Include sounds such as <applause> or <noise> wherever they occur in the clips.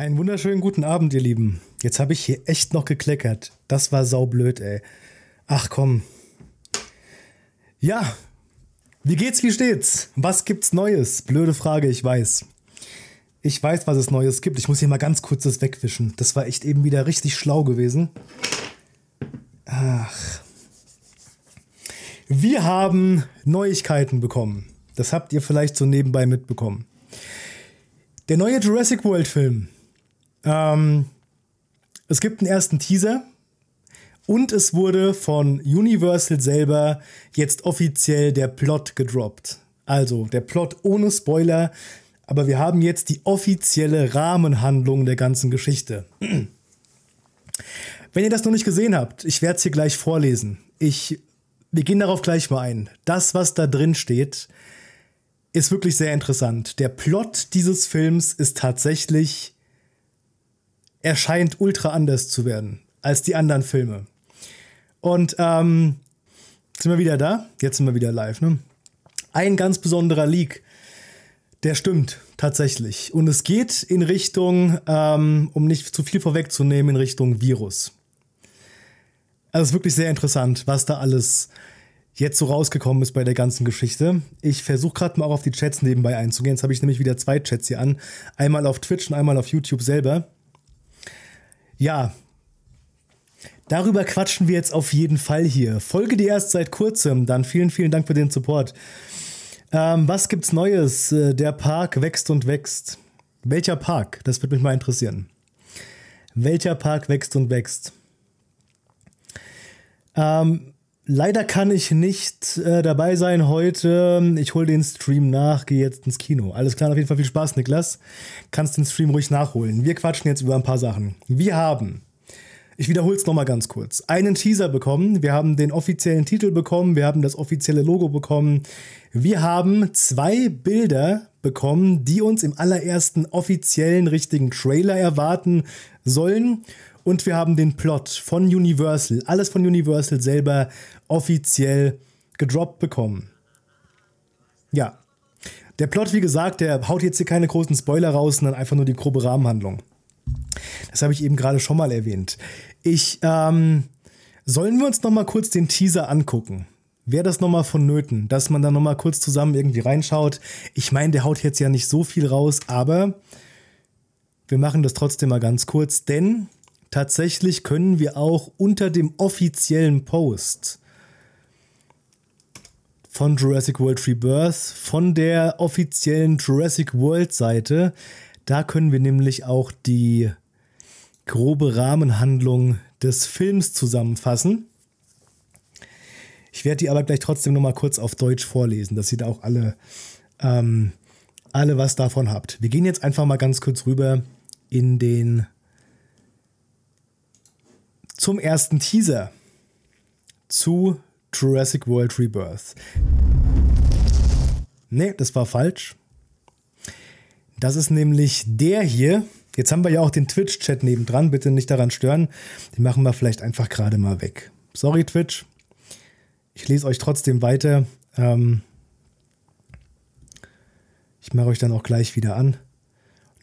Einen wunderschönen guten Abend, ihr Lieben. Jetzt habe ich hier echt noch gekleckert. Das war saublöd, ey. Ach komm. Ja, wie geht's, wie steht's? Was gibt's Neues? Blöde Frage, ich weiß. Ich weiß, was es Neues gibt. Ich muss hier mal ganz kurz das wegwischen. Das war echt eben wieder richtig schlau gewesen. Ach. Wir haben Neuigkeiten bekommen. Das habt ihr vielleicht so nebenbei mitbekommen. Der neue Jurassic World Film ähm, es gibt einen ersten Teaser und es wurde von Universal selber jetzt offiziell der Plot gedroppt. Also der Plot ohne Spoiler, aber wir haben jetzt die offizielle Rahmenhandlung der ganzen Geschichte. <clears throat> Wenn ihr das noch nicht gesehen habt, ich werde es hier gleich vorlesen. Ich, wir gehen darauf gleich mal ein. Das, was da drin steht, ist wirklich sehr interessant. Der Plot dieses Films ist tatsächlich er scheint ultra anders zu werden als die anderen Filme. Und ähm, sind wir wieder da? Jetzt sind wir wieder live, ne? Ein ganz besonderer Leak, der stimmt tatsächlich. Und es geht in Richtung, ähm, um nicht zu viel vorwegzunehmen, in Richtung Virus. Also es ist wirklich sehr interessant, was da alles jetzt so rausgekommen ist bei der ganzen Geschichte. Ich versuche gerade mal auch auf die Chats nebenbei einzugehen. Jetzt habe ich nämlich wieder zwei Chats hier an. Einmal auf Twitch und einmal auf YouTube selber. Ja, Darüber quatschen wir jetzt auf jeden Fall hier. Folge die erst seit kurzem, dann vielen, vielen Dank für den Support. Ähm, was gibt's Neues? Äh, der Park wächst und wächst. Welcher Park? Das würde mich mal interessieren. Welcher Park wächst und wächst? Ähm, leider kann ich nicht äh, dabei sein heute. Ich hole den Stream nach, gehe jetzt ins Kino. Alles klar, auf jeden Fall viel Spaß, Niklas. Kannst den Stream ruhig nachholen. Wir quatschen jetzt über ein paar Sachen. Wir haben, ich wiederhole es nochmal ganz kurz, einen Teaser bekommen. Wir haben den offiziellen Titel bekommen. Wir haben das offizielle Logo bekommen. Wir haben zwei Bilder bekommen, die uns im allerersten offiziellen richtigen Trailer erwarten sollen. Und wir haben den Plot von Universal, alles von Universal selber offiziell gedroppt bekommen. Ja. Der Plot, wie gesagt, der haut jetzt hier keine großen Spoiler raus, sondern einfach nur die grobe Rahmenhandlung. Das habe ich eben gerade schon mal erwähnt. Ich, ähm, sollen wir uns nochmal kurz den Teaser angucken? Wäre das nochmal vonnöten, dass man da nochmal kurz zusammen irgendwie reinschaut? Ich meine, der haut jetzt ja nicht so viel raus, aber wir machen das trotzdem mal ganz kurz, denn Tatsächlich können wir auch unter dem offiziellen Post von Jurassic World Rebirth, von der offiziellen Jurassic World Seite, da können wir nämlich auch die grobe Rahmenhandlung des Films zusammenfassen. Ich werde die aber gleich trotzdem nochmal kurz auf Deutsch vorlesen, dass ihr da auch alle, ähm, alle was davon habt. Wir gehen jetzt einfach mal ganz kurz rüber in den zum ersten Teaser zu Jurassic World Rebirth. Ne, das war falsch. Das ist nämlich der hier. Jetzt haben wir ja auch den Twitch-Chat nebendran. Bitte nicht daran stören. Den machen wir vielleicht einfach gerade mal weg. Sorry, Twitch. Ich lese euch trotzdem weiter. Ähm ich mache euch dann auch gleich wieder an.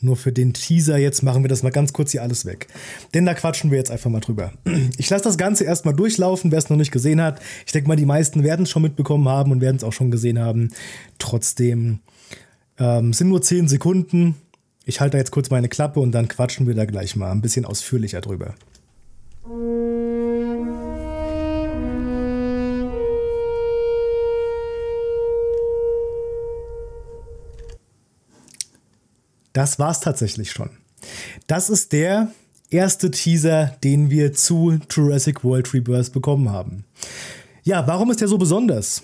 Nur für den Teaser jetzt machen wir das mal ganz kurz hier alles weg. Denn da quatschen wir jetzt einfach mal drüber. <clears throat> Ich lasse das Ganze erstmal durchlaufen, wer es noch nicht gesehen hat. Ich denke mal, die meisten werden es schon mitbekommen haben und werden es auch schon gesehen haben. Trotzdem ähm, sind nur 10 Sekunden. Ich halte da jetzt kurz meine Klappe und dann quatschen wir da gleich mal ein bisschen ausführlicher drüber. das war's tatsächlich schon. Das ist der erste Teaser, den wir zu Jurassic World Rebirth bekommen haben. Ja, warum ist der so besonders?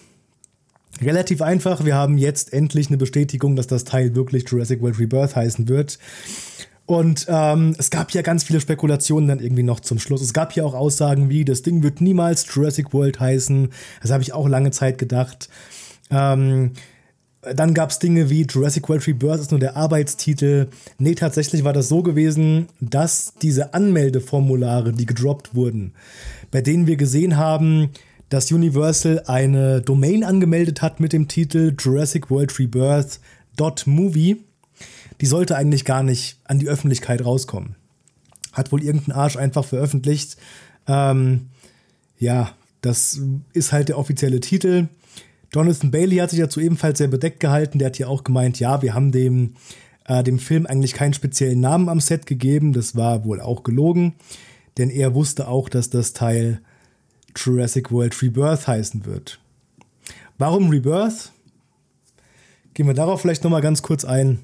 Relativ einfach, wir haben jetzt endlich eine Bestätigung, dass das Teil wirklich Jurassic World Rebirth heißen wird. Und ähm, es gab ja ganz viele Spekulationen dann irgendwie noch zum Schluss. Es gab ja auch Aussagen wie, das Ding wird niemals Jurassic World heißen. Das habe ich auch lange Zeit gedacht. Ähm, dann gab es Dinge wie Jurassic World Rebirth ist nur der Arbeitstitel. Nee, tatsächlich war das so gewesen, dass diese Anmeldeformulare, die gedroppt wurden, bei denen wir gesehen haben, dass Universal eine Domain angemeldet hat mit dem Titel Jurassic World Rebirth.movie, die sollte eigentlich gar nicht an die Öffentlichkeit rauskommen. Hat wohl irgendein Arsch einfach veröffentlicht. Ähm, ja, das ist halt der offizielle Titel. Jonathan Bailey hat sich dazu ebenfalls sehr bedeckt gehalten. Der hat hier auch gemeint, ja, wir haben dem, äh, dem Film eigentlich keinen speziellen Namen am Set gegeben. Das war wohl auch gelogen, denn er wusste auch, dass das Teil Jurassic World Rebirth heißen wird. Warum Rebirth? Gehen wir darauf vielleicht nochmal ganz kurz ein.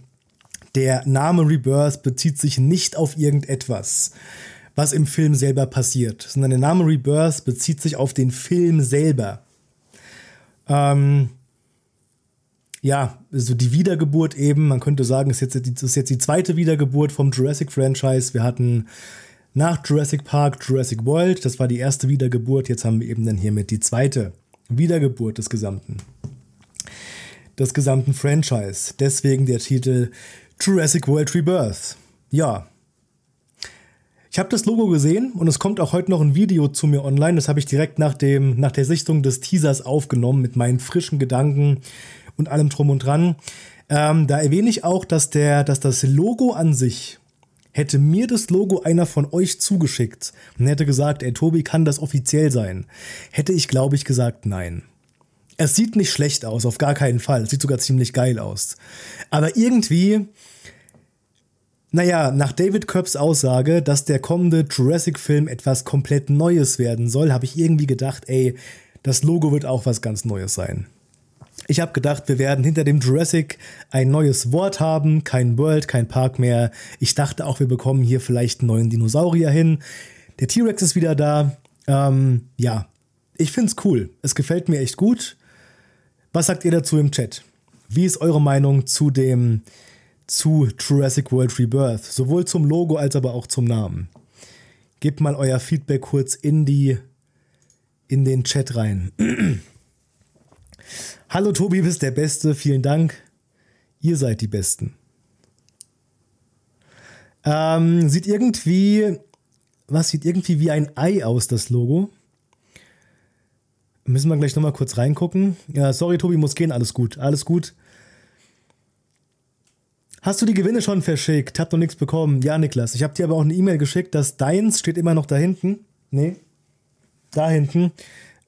Der Name Rebirth bezieht sich nicht auf irgendetwas, was im Film selber passiert, sondern der Name Rebirth bezieht sich auf den Film selber. Ähm, ja, so die Wiedergeburt eben, man könnte sagen, es ist jetzt die zweite Wiedergeburt vom Jurassic-Franchise. Wir hatten nach Jurassic Park Jurassic World, das war die erste Wiedergeburt, jetzt haben wir eben dann hiermit die zweite Wiedergeburt des gesamten, des gesamten Franchise. Deswegen der Titel Jurassic World Rebirth. Ja, ich habe das Logo gesehen und es kommt auch heute noch ein Video zu mir online. Das habe ich direkt nach, dem, nach der Sichtung des Teasers aufgenommen mit meinen frischen Gedanken und allem drum und dran. Ähm, da erwähne ich auch, dass, der, dass das Logo an sich, hätte mir das Logo einer von euch zugeschickt und hätte gesagt, ey Tobi, kann das offiziell sein? Hätte ich, glaube ich, gesagt, nein. Es sieht nicht schlecht aus, auf gar keinen Fall. Es sieht sogar ziemlich geil aus. Aber irgendwie naja, nach David Körbs Aussage, dass der kommende Jurassic-Film etwas komplett Neues werden soll, habe ich irgendwie gedacht, ey, das Logo wird auch was ganz Neues sein. Ich habe gedacht, wir werden hinter dem Jurassic ein neues Wort haben, kein World, kein Park mehr. Ich dachte auch, wir bekommen hier vielleicht einen neuen Dinosaurier hin. Der T-Rex ist wieder da. Ähm, ja, ich finde es cool. Es gefällt mir echt gut. Was sagt ihr dazu im Chat? Wie ist eure Meinung zu dem zu Jurassic World Rebirth, sowohl zum Logo als aber auch zum Namen. Gebt mal euer Feedback kurz in die in den Chat rein. <clears throat> Hallo Tobi, bist der Beste, vielen Dank. Ihr seid die Besten. Ähm, sieht irgendwie, was sieht irgendwie wie ein Ei aus, das Logo. Müssen wir gleich nochmal kurz reingucken. Ja, sorry, Tobi, muss gehen. Alles gut, alles gut. Hast du die Gewinne schon verschickt? Hab noch nichts bekommen. Ja, Niklas. Ich habe dir aber auch eine E-Mail geschickt, dass deins steht immer noch da hinten. Nee, da hinten.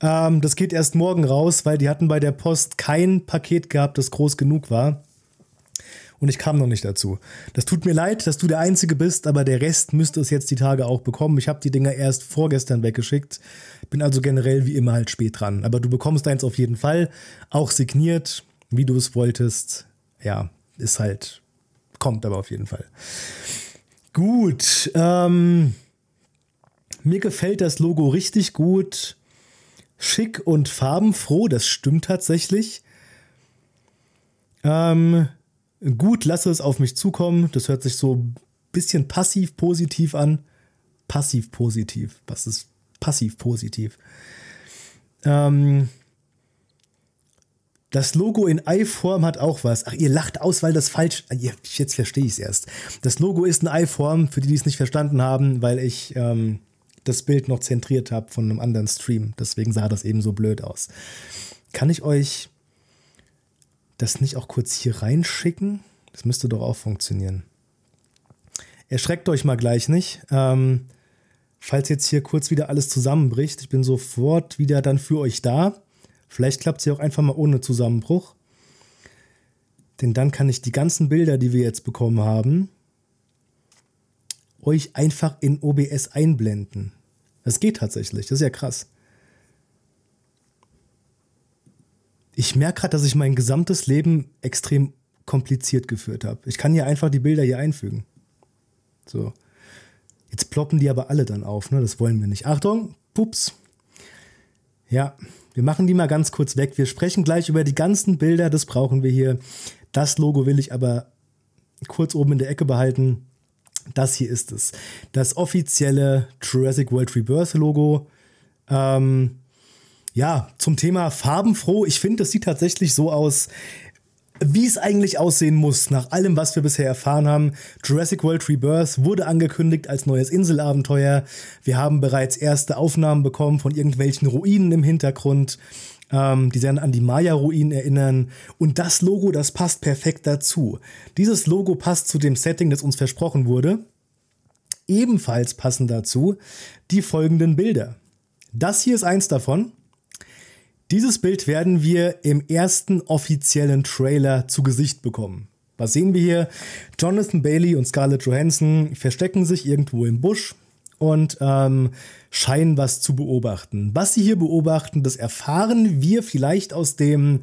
Ähm, das geht erst morgen raus, weil die hatten bei der Post kein Paket gehabt, das groß genug war. Und ich kam noch nicht dazu. Das tut mir leid, dass du der Einzige bist, aber der Rest müsste es jetzt die Tage auch bekommen. Ich habe die Dinger erst vorgestern weggeschickt. Bin also generell wie immer halt spät dran. Aber du bekommst deins auf jeden Fall. Auch signiert, wie du es wolltest. Ja, ist halt kommt aber auf jeden Fall. Gut. Ähm, mir gefällt das Logo richtig gut. Schick und farbenfroh, das stimmt tatsächlich. Ähm, gut, lasse es auf mich zukommen. Das hört sich so ein bisschen passiv-positiv an. Passiv-positiv. Was ist passiv-positiv? Ähm, das Logo in Ei-Form hat auch was. Ach, ihr lacht aus, weil das falsch. Ah, jetzt verstehe ich es erst. Das Logo ist in Ei-Form, für die, die es nicht verstanden haben, weil ich ähm, das Bild noch zentriert habe von einem anderen Stream. Deswegen sah das eben so blöd aus. Kann ich euch das nicht auch kurz hier reinschicken? Das müsste doch auch funktionieren. Erschreckt euch mal gleich nicht. Ähm, falls jetzt hier kurz wieder alles zusammenbricht, ich bin sofort wieder dann für euch da. Vielleicht klappt sie auch einfach mal ohne Zusammenbruch. Denn dann kann ich die ganzen Bilder, die wir jetzt bekommen haben, euch einfach in OBS einblenden. Das geht tatsächlich, das ist ja krass. Ich merke gerade, dass ich mein gesamtes Leben extrem kompliziert geführt habe. Ich kann hier einfach die Bilder hier einfügen. So. Jetzt ploppen die aber alle dann auf, ne? Das wollen wir nicht. Achtung, pups. Ja, wir machen die mal ganz kurz weg. Wir sprechen gleich über die ganzen Bilder, das brauchen wir hier. Das Logo will ich aber kurz oben in der Ecke behalten. Das hier ist es. Das offizielle Jurassic World Rebirth Logo. Ähm, ja, zum Thema farbenfroh. Ich finde, das sieht tatsächlich so aus, wie es eigentlich aussehen muss, nach allem, was wir bisher erfahren haben. Jurassic World Rebirth wurde angekündigt als neues Inselabenteuer. Wir haben bereits erste Aufnahmen bekommen von irgendwelchen Ruinen im Hintergrund. Ähm, die sehr an die Maya-Ruinen erinnern. Und das Logo, das passt perfekt dazu. Dieses Logo passt zu dem Setting, das uns versprochen wurde. Ebenfalls passen dazu die folgenden Bilder. Das hier ist eins davon. Dieses Bild werden wir im ersten offiziellen Trailer zu Gesicht bekommen. Was sehen wir hier? Jonathan Bailey und Scarlett Johansson verstecken sich irgendwo im Busch und ähm, scheinen was zu beobachten. Was sie hier beobachten, das erfahren wir vielleicht aus dem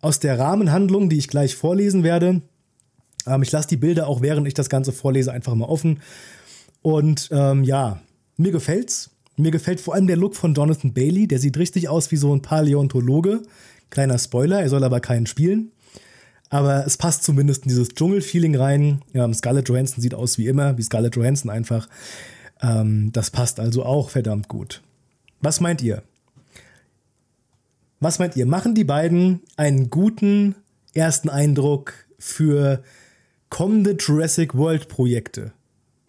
aus der Rahmenhandlung, die ich gleich vorlesen werde. Ähm, ich lasse die Bilder auch während ich das Ganze vorlese einfach mal offen. Und ähm, ja, mir gefällt's. Mir gefällt vor allem der Look von Jonathan Bailey, der sieht richtig aus wie so ein Paläontologe. Kleiner Spoiler, er soll aber keinen spielen. Aber es passt zumindest in dieses Dschungelfeeling rein. Ja, Scarlett Johansson sieht aus wie immer, wie Scarlett Johansson einfach. Ähm, das passt also auch verdammt gut. Was meint ihr? Was meint ihr? Machen die beiden einen guten ersten Eindruck für kommende Jurassic World Projekte?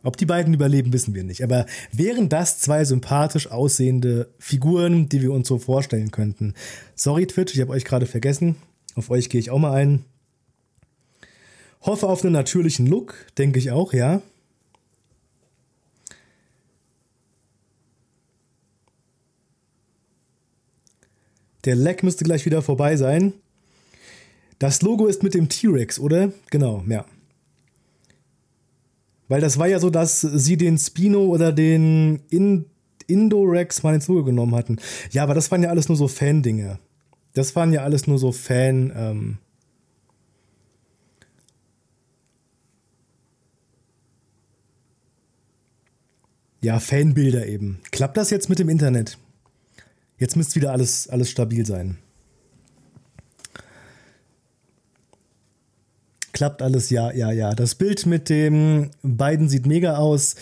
Ob die beiden überleben, wissen wir nicht. Aber wären das zwei sympathisch aussehende Figuren, die wir uns so vorstellen könnten? Sorry, Twitch, ich habe euch gerade vergessen. Auf euch gehe ich auch mal ein. Hoffe auf einen natürlichen Look, denke ich auch, ja. Der Lack müsste gleich wieder vorbei sein. Das Logo ist mit dem T-Rex, oder? Genau, ja. Weil das war ja so, dass sie den Spino oder den In Indorex mal ins Zuge genommen hatten. Ja, aber das waren ja alles nur so Fan-Dinge. Das waren ja alles nur so Fan. Ähm ja, Fanbilder eben. Klappt das jetzt mit dem Internet? Jetzt müsste wieder alles, alles stabil sein. klappt alles, ja, ja, ja. Das Bild mit dem beiden sieht mega aus.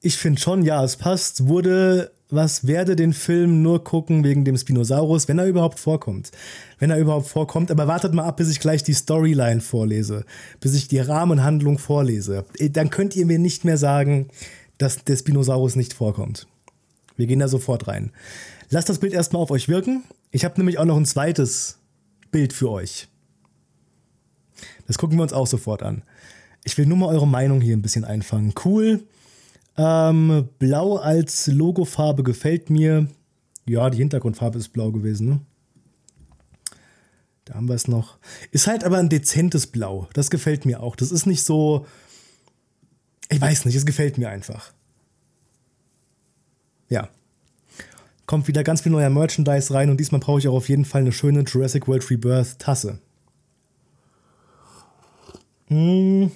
Ich finde schon, ja, es passt. Wurde, was werde den Film nur gucken wegen dem Spinosaurus, wenn er überhaupt vorkommt. Wenn er überhaupt vorkommt, aber wartet mal ab, bis ich gleich die Storyline vorlese, bis ich die Rahmenhandlung vorlese. Äh, dann könnt ihr mir nicht mehr sagen, dass der Spinosaurus nicht vorkommt. Wir gehen da sofort rein. Lasst das Bild erstmal auf euch wirken. Ich habe nämlich auch noch ein zweites Bild für euch. Das gucken wir uns auch sofort an. Ich will nur mal eure Meinung hier ein bisschen einfangen. Cool. Ähm, blau als Logofarbe gefällt mir. Ja, die Hintergrundfarbe ist blau gewesen. Ne? Da haben wir es noch. Ist halt aber ein dezentes Blau. Das gefällt mir auch. Das ist nicht so. Ich weiß nicht, es gefällt mir einfach. Ja. Kommt wieder ganz viel neuer Merchandise rein und diesmal brauche ich auch auf jeden Fall eine schöne Jurassic World Rebirth Tasse. Hm.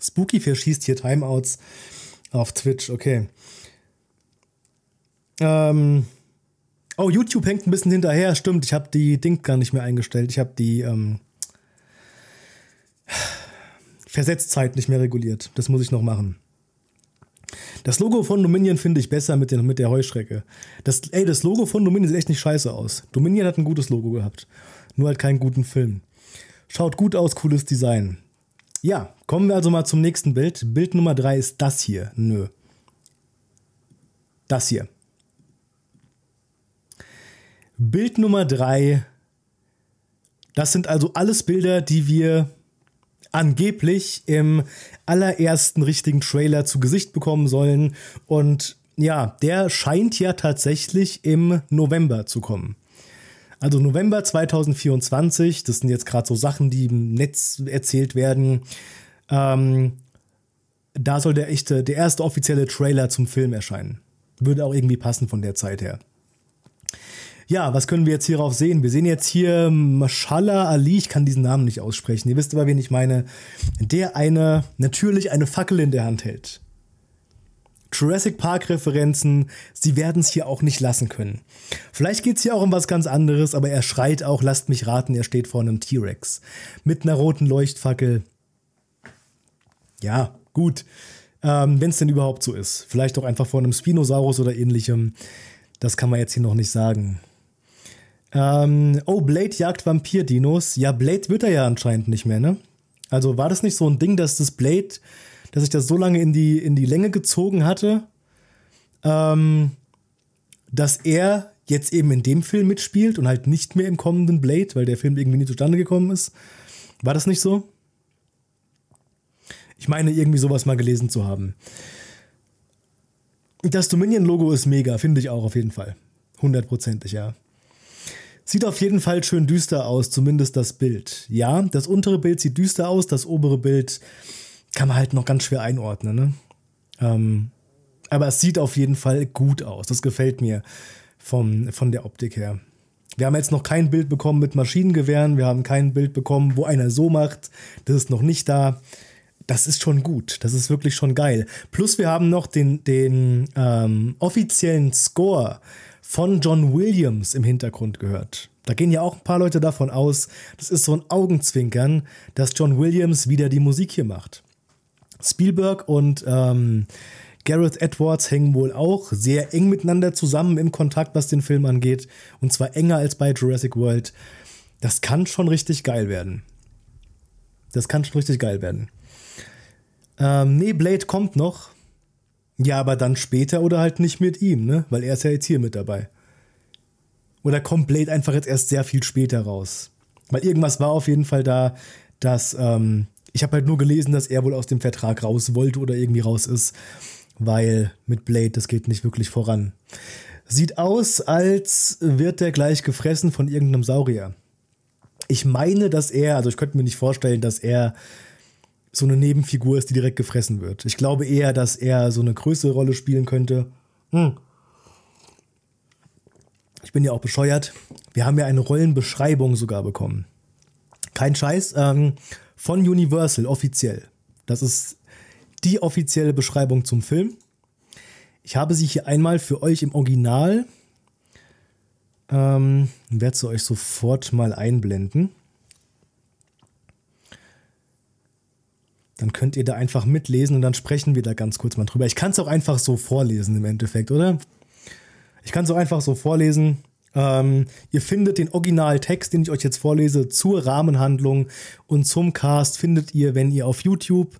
Spooky verschießt hier Timeouts auf Twitch, okay. Ähm. Oh, YouTube hängt ein bisschen hinterher, stimmt. Ich habe die Ding gar nicht mehr eingestellt. Ich habe die ähm, Versetzzeit nicht mehr reguliert. Das muss ich noch machen. Das Logo von Dominion finde ich besser mit, den, mit der Heuschrecke. Das, ey, das Logo von Dominion sieht echt nicht scheiße aus. Dominion hat ein gutes Logo gehabt nur halt keinen guten Film. Schaut gut aus, cooles Design. Ja, kommen wir also mal zum nächsten Bild. Bild Nummer 3 ist das hier. Nö. Das hier. Bild Nummer 3. Das sind also alles Bilder, die wir angeblich im allerersten richtigen Trailer zu Gesicht bekommen sollen. Und ja, der scheint ja tatsächlich im November zu kommen. Also November 2024, das sind jetzt gerade so Sachen, die im Netz erzählt werden. Ähm, da soll der echte, der erste offizielle Trailer zum Film erscheinen. Würde auch irgendwie passen von der Zeit her. Ja, was können wir jetzt hierauf sehen? Wir sehen jetzt hier Mashallah Ali, ich kann diesen Namen nicht aussprechen. Ihr wisst aber, wen ich meine. Der eine, natürlich eine Fackel in der Hand hält. Jurassic Park-Referenzen, sie werden es hier auch nicht lassen können. Vielleicht geht es hier auch um was ganz anderes, aber er schreit auch, lasst mich raten, er steht vor einem T-Rex. Mit einer roten Leuchtfackel. Ja, gut. Ähm, Wenn es denn überhaupt so ist. Vielleicht auch einfach vor einem Spinosaurus oder ähnlichem. Das kann man jetzt hier noch nicht sagen. Ähm, oh, Blade jagt Vampir-Dinos. Ja, Blade wird er ja anscheinend nicht mehr, ne? Also war das nicht so ein Ding, dass das Blade dass ich das so lange in die, in die Länge gezogen hatte, ähm, dass er jetzt eben in dem Film mitspielt und halt nicht mehr im kommenden Blade, weil der Film irgendwie nie zustande gekommen ist. War das nicht so? Ich meine, irgendwie sowas mal gelesen zu haben. Das Dominion-Logo ist mega, finde ich auch auf jeden Fall. Hundertprozentig, ja. Sieht auf jeden Fall schön düster aus, zumindest das Bild. Ja, das untere Bild sieht düster aus, das obere Bild kann man halt noch ganz schwer einordnen. Ne? Ähm, aber es sieht auf jeden Fall gut aus. Das gefällt mir vom, von der Optik her. Wir haben jetzt noch kein Bild bekommen mit Maschinengewehren. Wir haben kein Bild bekommen, wo einer so macht. Das ist noch nicht da. Das ist schon gut. Das ist wirklich schon geil. Plus wir haben noch den, den ähm, offiziellen Score von John Williams im Hintergrund gehört. Da gehen ja auch ein paar Leute davon aus, das ist so ein Augenzwinkern, dass John Williams wieder die Musik hier macht. Spielberg und ähm, Gareth Edwards hängen wohl auch sehr eng miteinander zusammen im Kontakt, was den Film angeht. Und zwar enger als bei Jurassic World. Das kann schon richtig geil werden. Das kann schon richtig geil werden. Ähm, nee, Blade kommt noch. Ja, aber dann später oder halt nicht mit ihm, ne? Weil er ist ja jetzt hier mit dabei. Oder kommt Blade einfach jetzt erst sehr viel später raus? Weil irgendwas war auf jeden Fall da, dass ähm, ich habe halt nur gelesen, dass er wohl aus dem Vertrag raus wollte oder irgendwie raus ist, weil mit Blade, das geht nicht wirklich voran. Sieht aus, als wird er gleich gefressen von irgendeinem Saurier. Ich meine, dass er, also ich könnte mir nicht vorstellen, dass er so eine Nebenfigur ist, die direkt gefressen wird. Ich glaube eher, dass er so eine größere Rolle spielen könnte. Hm. Ich bin ja auch bescheuert. Wir haben ja eine Rollenbeschreibung sogar bekommen. Kein Scheiß. Ähm, von Universal offiziell. Das ist die offizielle Beschreibung zum Film. Ich habe sie hier einmal für euch im Original. Ähm, werde sie euch sofort mal einblenden. Dann könnt ihr da einfach mitlesen und dann sprechen wir da ganz kurz mal drüber. Ich kann es auch einfach so vorlesen im Endeffekt, oder? Ich kann es auch einfach so vorlesen. Ähm, ihr findet den Originaltext, den ich euch jetzt vorlese, zur Rahmenhandlung und zum Cast findet ihr, wenn ihr auf YouTube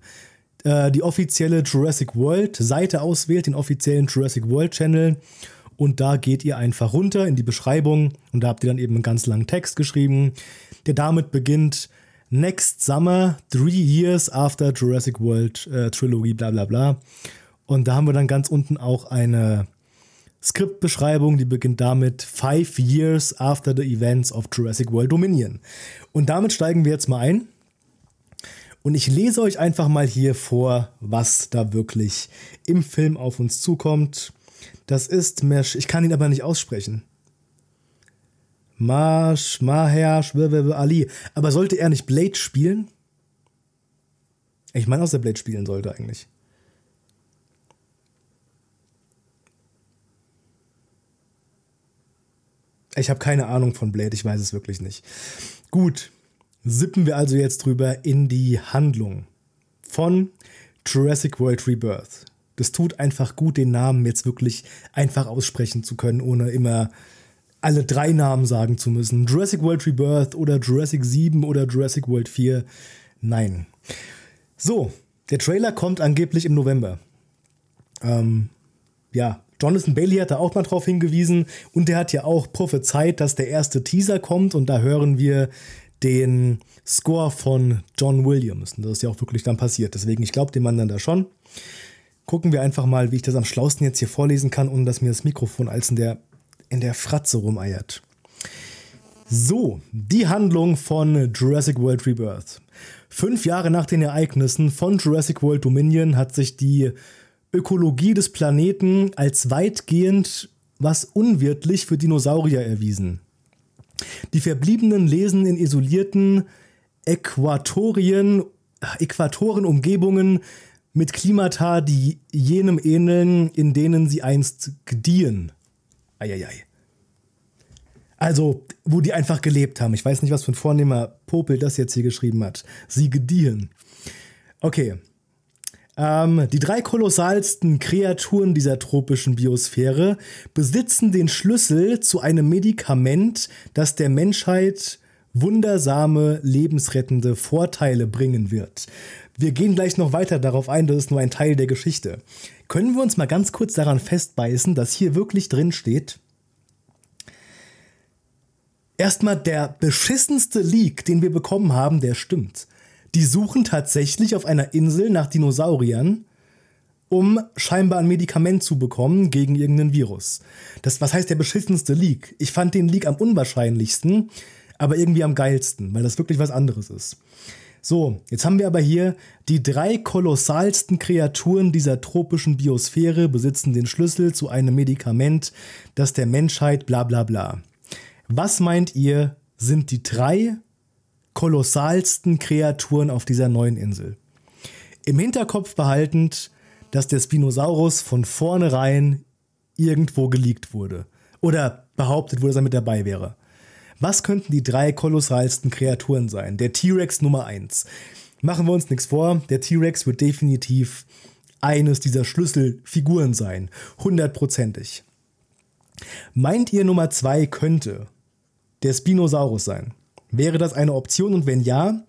äh, die offizielle Jurassic World Seite auswählt, den offiziellen Jurassic World Channel. Und da geht ihr einfach runter in die Beschreibung und da habt ihr dann eben einen ganz langen Text geschrieben, der damit beginnt, Next Summer, Three Years After Jurassic World äh, Trilogy, bla bla bla. Und da haben wir dann ganz unten auch eine Skriptbeschreibung, die beginnt damit Five Years After the Events of Jurassic World Dominion. Und damit steigen wir jetzt mal ein. Und ich lese euch einfach mal hier vor, was da wirklich im Film auf uns zukommt. Das ist Mesh, ich kann ihn aber nicht aussprechen. Marsch, Maher, Ali. Aber sollte er nicht Blade spielen? Ich meine, aus der Blade spielen sollte eigentlich. Ich habe keine Ahnung von Blade, ich weiß es wirklich nicht. Gut, sippen wir also jetzt drüber in die Handlung von Jurassic World Rebirth. Das tut einfach gut, den Namen jetzt wirklich einfach aussprechen zu können, ohne immer alle drei Namen sagen zu müssen. Jurassic World Rebirth oder Jurassic 7 oder Jurassic World 4. Nein. So, der Trailer kommt angeblich im November. Ähm, ja, Jonathan Bailey hat da auch mal drauf hingewiesen und der hat ja auch prophezeit, dass der erste Teaser kommt und da hören wir den Score von John Williams. Und das ist ja auch wirklich dann passiert. Deswegen, ich glaube dem Mann dann da schon. Gucken wir einfach mal, wie ich das am schlausten jetzt hier vorlesen kann, ohne dass mir das Mikrofon als in der, in der Fratze rumeiert. So, die Handlung von Jurassic World Rebirth. Fünf Jahre nach den Ereignissen von Jurassic World Dominion hat sich die Ökologie des Planeten als weitgehend was unwirtlich für Dinosaurier erwiesen. Die verbliebenen lesen in isolierten Äquatorien, Äquatorenumgebungen mit Klimata, die jenem ähneln, in denen sie einst gediehen. Eieiei. Also, wo die einfach gelebt haben. Ich weiß nicht, was für ein vornehmer Popel das jetzt hier geschrieben hat. Sie gediehen. Okay. Ähm, die drei kolossalsten Kreaturen dieser tropischen Biosphäre besitzen den Schlüssel zu einem Medikament, das der Menschheit wundersame, lebensrettende Vorteile bringen wird. Wir gehen gleich noch weiter darauf ein, das ist nur ein Teil der Geschichte. Können wir uns mal ganz kurz daran festbeißen, dass hier wirklich drin steht, erstmal der beschissenste Leak, den wir bekommen haben, der stimmt. Die suchen tatsächlich auf einer Insel nach Dinosauriern, um scheinbar ein Medikament zu bekommen gegen irgendeinen Virus. Das, was heißt der beschissenste Leak? Ich fand den Leak am unwahrscheinlichsten, aber irgendwie am geilsten, weil das wirklich was anderes ist. So, jetzt haben wir aber hier die drei kolossalsten Kreaturen dieser tropischen Biosphäre besitzen den Schlüssel zu einem Medikament, das der Menschheit bla bla bla. Was meint ihr, sind die drei kolossalsten Kreaturen auf dieser neuen Insel. Im Hinterkopf behaltend, dass der Spinosaurus von vornherein irgendwo geleakt wurde. Oder behauptet wurde, dass er mit dabei wäre. Was könnten die drei kolossalsten Kreaturen sein? Der T-Rex Nummer 1. Machen wir uns nichts vor, der T-Rex wird definitiv eines dieser Schlüsselfiguren sein. Hundertprozentig. Meint ihr Nummer 2 könnte der Spinosaurus sein? Wäre das eine Option und wenn ja,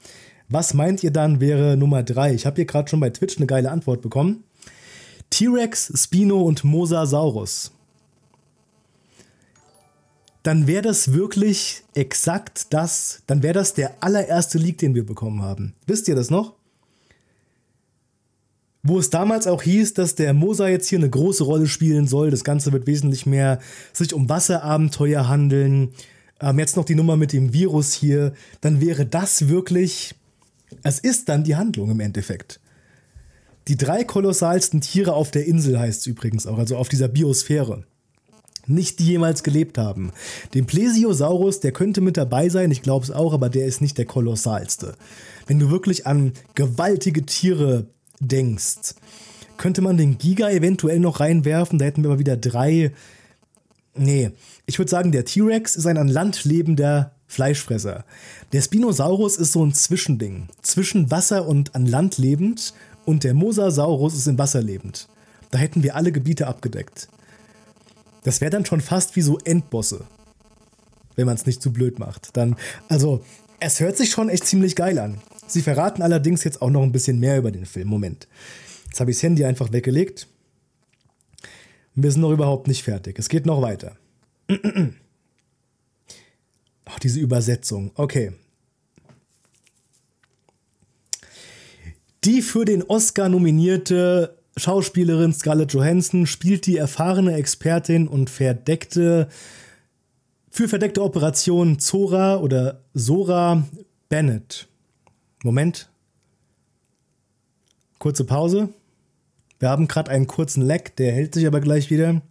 was meint ihr dann wäre Nummer 3? Ich habe hier gerade schon bei Twitch eine geile Antwort bekommen. T-Rex, Spino und Mosasaurus. Dann wäre das wirklich exakt das, dann wäre das der allererste Leak, den wir bekommen haben. Wisst ihr das noch? Wo es damals auch hieß, dass der Mosa jetzt hier eine große Rolle spielen soll. Das Ganze wird wesentlich mehr sich um Wasserabenteuer handeln ähm, jetzt noch die Nummer mit dem Virus hier, dann wäre das wirklich, es ist dann die Handlung im Endeffekt. Die drei kolossalsten Tiere auf der Insel heißt es übrigens auch, also auf dieser Biosphäre. Nicht die jemals gelebt haben. Den Plesiosaurus, der könnte mit dabei sein, ich glaube es auch, aber der ist nicht der kolossalste. Wenn du wirklich an gewaltige Tiere denkst, könnte man den Giga eventuell noch reinwerfen, da hätten wir mal wieder drei Nee, ich würde sagen, der T-Rex ist ein an Land lebender Fleischfresser. Der Spinosaurus ist so ein Zwischending. Zwischen Wasser und an Land lebend und der Mosasaurus ist im Wasser lebend. Da hätten wir alle Gebiete abgedeckt. Das wäre dann schon fast wie so Endbosse. Wenn man es nicht zu blöd macht. Dann, also, es hört sich schon echt ziemlich geil an. Sie verraten allerdings jetzt auch noch ein bisschen mehr über den Film. Moment. Jetzt habe ich das Handy einfach weggelegt. Wir sind noch überhaupt nicht fertig. Es geht noch weiter. <clears throat> Ach, diese Übersetzung. Okay. Die für den Oscar nominierte Schauspielerin Scarlett Johansson spielt die erfahrene Expertin und verdeckte für verdeckte Operation Zora oder Sora Bennett. Moment. Kurze Pause. Wir haben gerade einen kurzen Lack, der hält sich aber gleich wieder.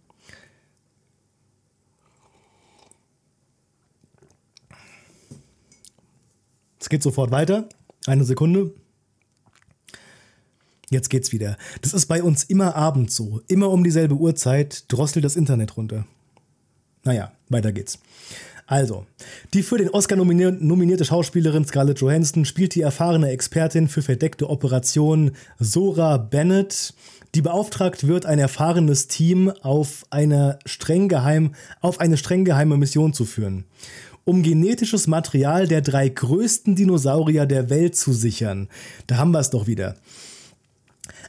Es geht sofort weiter. Eine Sekunde. Jetzt geht's wieder. Das ist bei uns immer abends so. Immer um dieselbe Uhrzeit drosselt das Internet runter. Naja, weiter geht's. Also, die für den Oscar nominierte Schauspielerin Scarlett Johansson spielt die erfahrene Expertin für verdeckte Operationen Sora Bennett, die beauftragt wird, ein erfahrenes Team auf eine streng geheim, auf eine streng geheime Mission zu führen, um genetisches Material der drei größten Dinosaurier der Welt zu sichern. Da haben wir es doch wieder.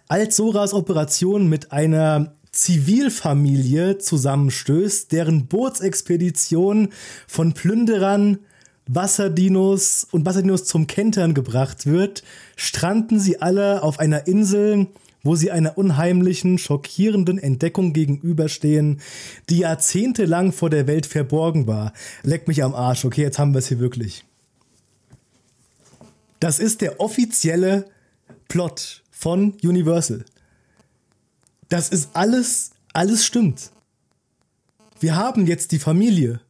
Als Soras Operation mit einer Zivilfamilie zusammenstößt, deren Bootsexpedition von Plünderern, Wasserdinos und Wasserdinos zum Kentern gebracht wird, stranden sie alle auf einer Insel wo sie einer unheimlichen, schockierenden Entdeckung gegenüberstehen, die jahrzehntelang vor der Welt verborgen war. Leck mich am Arsch, okay, jetzt haben wir es hier wirklich. Das ist der offizielle Plot von Universal. Das ist alles, alles stimmt. Wir haben jetzt die Familie,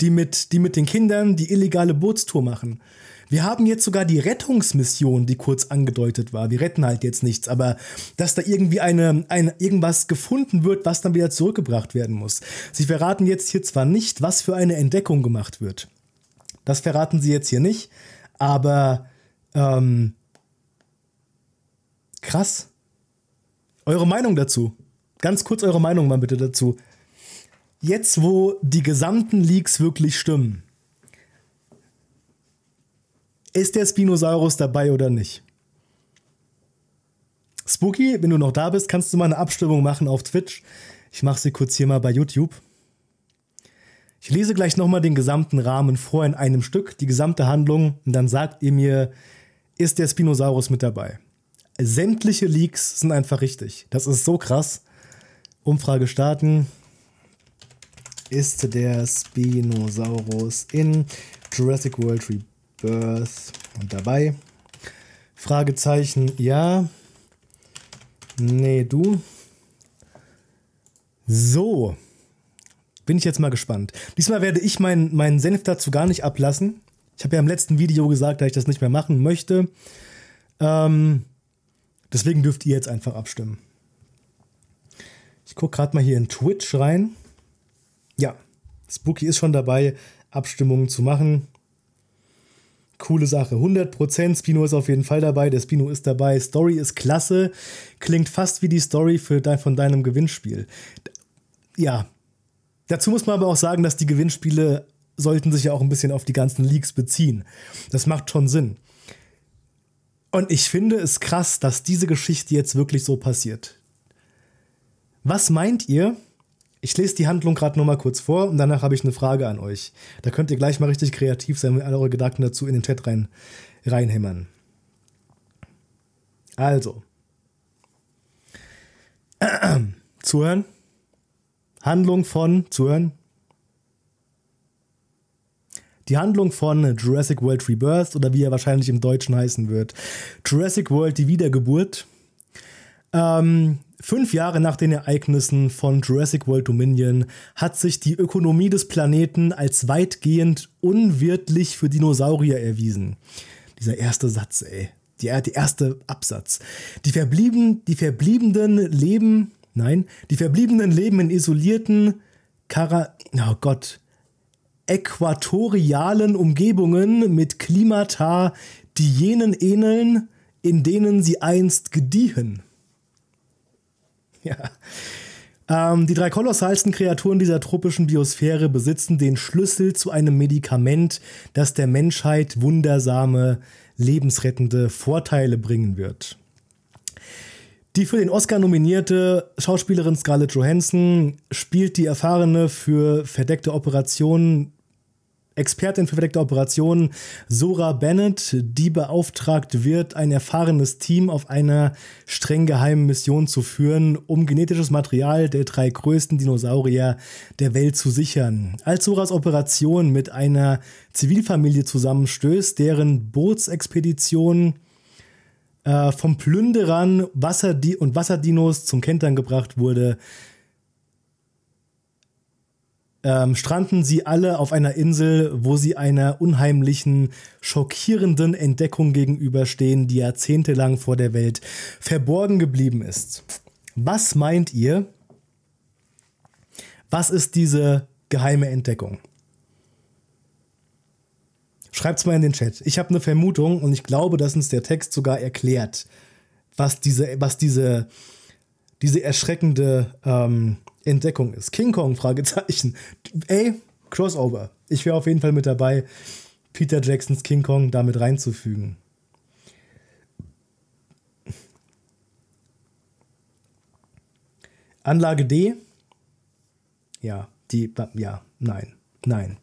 die mit, die mit den Kindern die illegale Bootstour machen. Wir haben jetzt sogar die Rettungsmission, die kurz angedeutet war. Wir retten halt jetzt nichts, aber dass da irgendwie eine, eine, irgendwas gefunden wird, was dann wieder zurückgebracht werden muss. Sie verraten jetzt hier zwar nicht, was für eine Entdeckung gemacht wird. Das verraten sie jetzt hier nicht, aber ähm, krass. Eure Meinung dazu. Ganz kurz eure Meinung mal bitte dazu. Jetzt, wo die gesamten Leaks wirklich stimmen, ist der Spinosaurus dabei oder nicht? Spooky, wenn du noch da bist, kannst du mal eine Abstimmung machen auf Twitch. Ich mache sie kurz hier mal bei YouTube. Ich lese gleich nochmal den gesamten Rahmen vor in einem Stück, die gesamte Handlung, und dann sagt ihr mir, ist der Spinosaurus mit dabei? Sämtliche Leaks sind einfach richtig. Das ist so krass. Umfrage starten. Ist der Spinosaurus in Jurassic World Re Verse und dabei. Fragezeichen, ja. Nee, du. So. Bin ich jetzt mal gespannt. Diesmal werde ich meinen mein Senf dazu gar nicht ablassen. Ich habe ja im letzten Video gesagt, dass ich das nicht mehr machen möchte. Ähm, deswegen dürft ihr jetzt einfach abstimmen. Ich gucke gerade mal hier in Twitch rein. Ja, Spooky ist schon dabei, Abstimmungen zu machen. Coole Sache. 100% Spino ist auf jeden Fall dabei. Der Spino ist dabei. Story ist klasse. Klingt fast wie die Story für dein, von deinem Gewinnspiel. Ja. Dazu muss man aber auch sagen, dass die Gewinnspiele sollten sich ja auch ein bisschen auf die ganzen Leaks beziehen. Das macht schon Sinn. Und ich finde es krass, dass diese Geschichte jetzt wirklich so passiert. Was meint ihr, ich lese die Handlung gerade nochmal kurz vor und danach habe ich eine Frage an euch. Da könnt ihr gleich mal richtig kreativ sein und alle eure Gedanken dazu in den Chat rein, reinhämmern. Also. <clears throat> Zuhören. Handlung von, zuhören. Die Handlung von Jurassic World Rebirth oder wie er wahrscheinlich im Deutschen heißen wird. Jurassic World die Wiedergeburt. Ähm, Fünf Jahre nach den Ereignissen von Jurassic World Dominion hat sich die Ökonomie des Planeten als weitgehend unwirtlich für Dinosaurier erwiesen. Dieser erste Satz, ey. Die, äh, der erste Absatz. Die, verblieben, die verbliebenen leben, nein, die verbliebenen leben in isolierten Kara, oh Gott, äquatorialen Umgebungen mit Klimata, die jenen ähneln, in denen sie einst gediehen. <laughs> ja. Ähm, die drei kolossalsten Kreaturen dieser tropischen Biosphäre besitzen den Schlüssel zu einem Medikament, das der Menschheit wundersame, lebensrettende Vorteile bringen wird. Die für den Oscar nominierte Schauspielerin Scarlett Johansson spielt die erfahrene für verdeckte Operationen Expertin für verdeckte Operationen Sora Bennett, die beauftragt wird, ein erfahrenes Team auf einer streng geheimen Mission zu führen, um genetisches Material der drei größten Dinosaurier der Welt zu sichern. Als Soras Operation mit einer Zivilfamilie zusammenstößt, deren Bootsexpedition äh, vom Plünderern Wasserdi und Wasserdinos zum Kentern gebracht wurde, ähm, stranden sie alle auf einer Insel, wo sie einer unheimlichen, schockierenden Entdeckung gegenüberstehen, die jahrzehntelang vor der Welt verborgen geblieben ist. Was meint ihr? Was ist diese geheime Entdeckung? Schreibt es mal in den Chat. Ich habe eine Vermutung und ich glaube, dass uns der Text sogar erklärt, was diese, was diese, diese erschreckende ähm, Entdeckung ist. King Kong, <laughs> Fragezeichen. Ey, Crossover. Ich wäre auf jeden Fall mit dabei, Peter Jacksons King Kong damit reinzufügen. Anlage D. Ja, die, ja, nein, nein.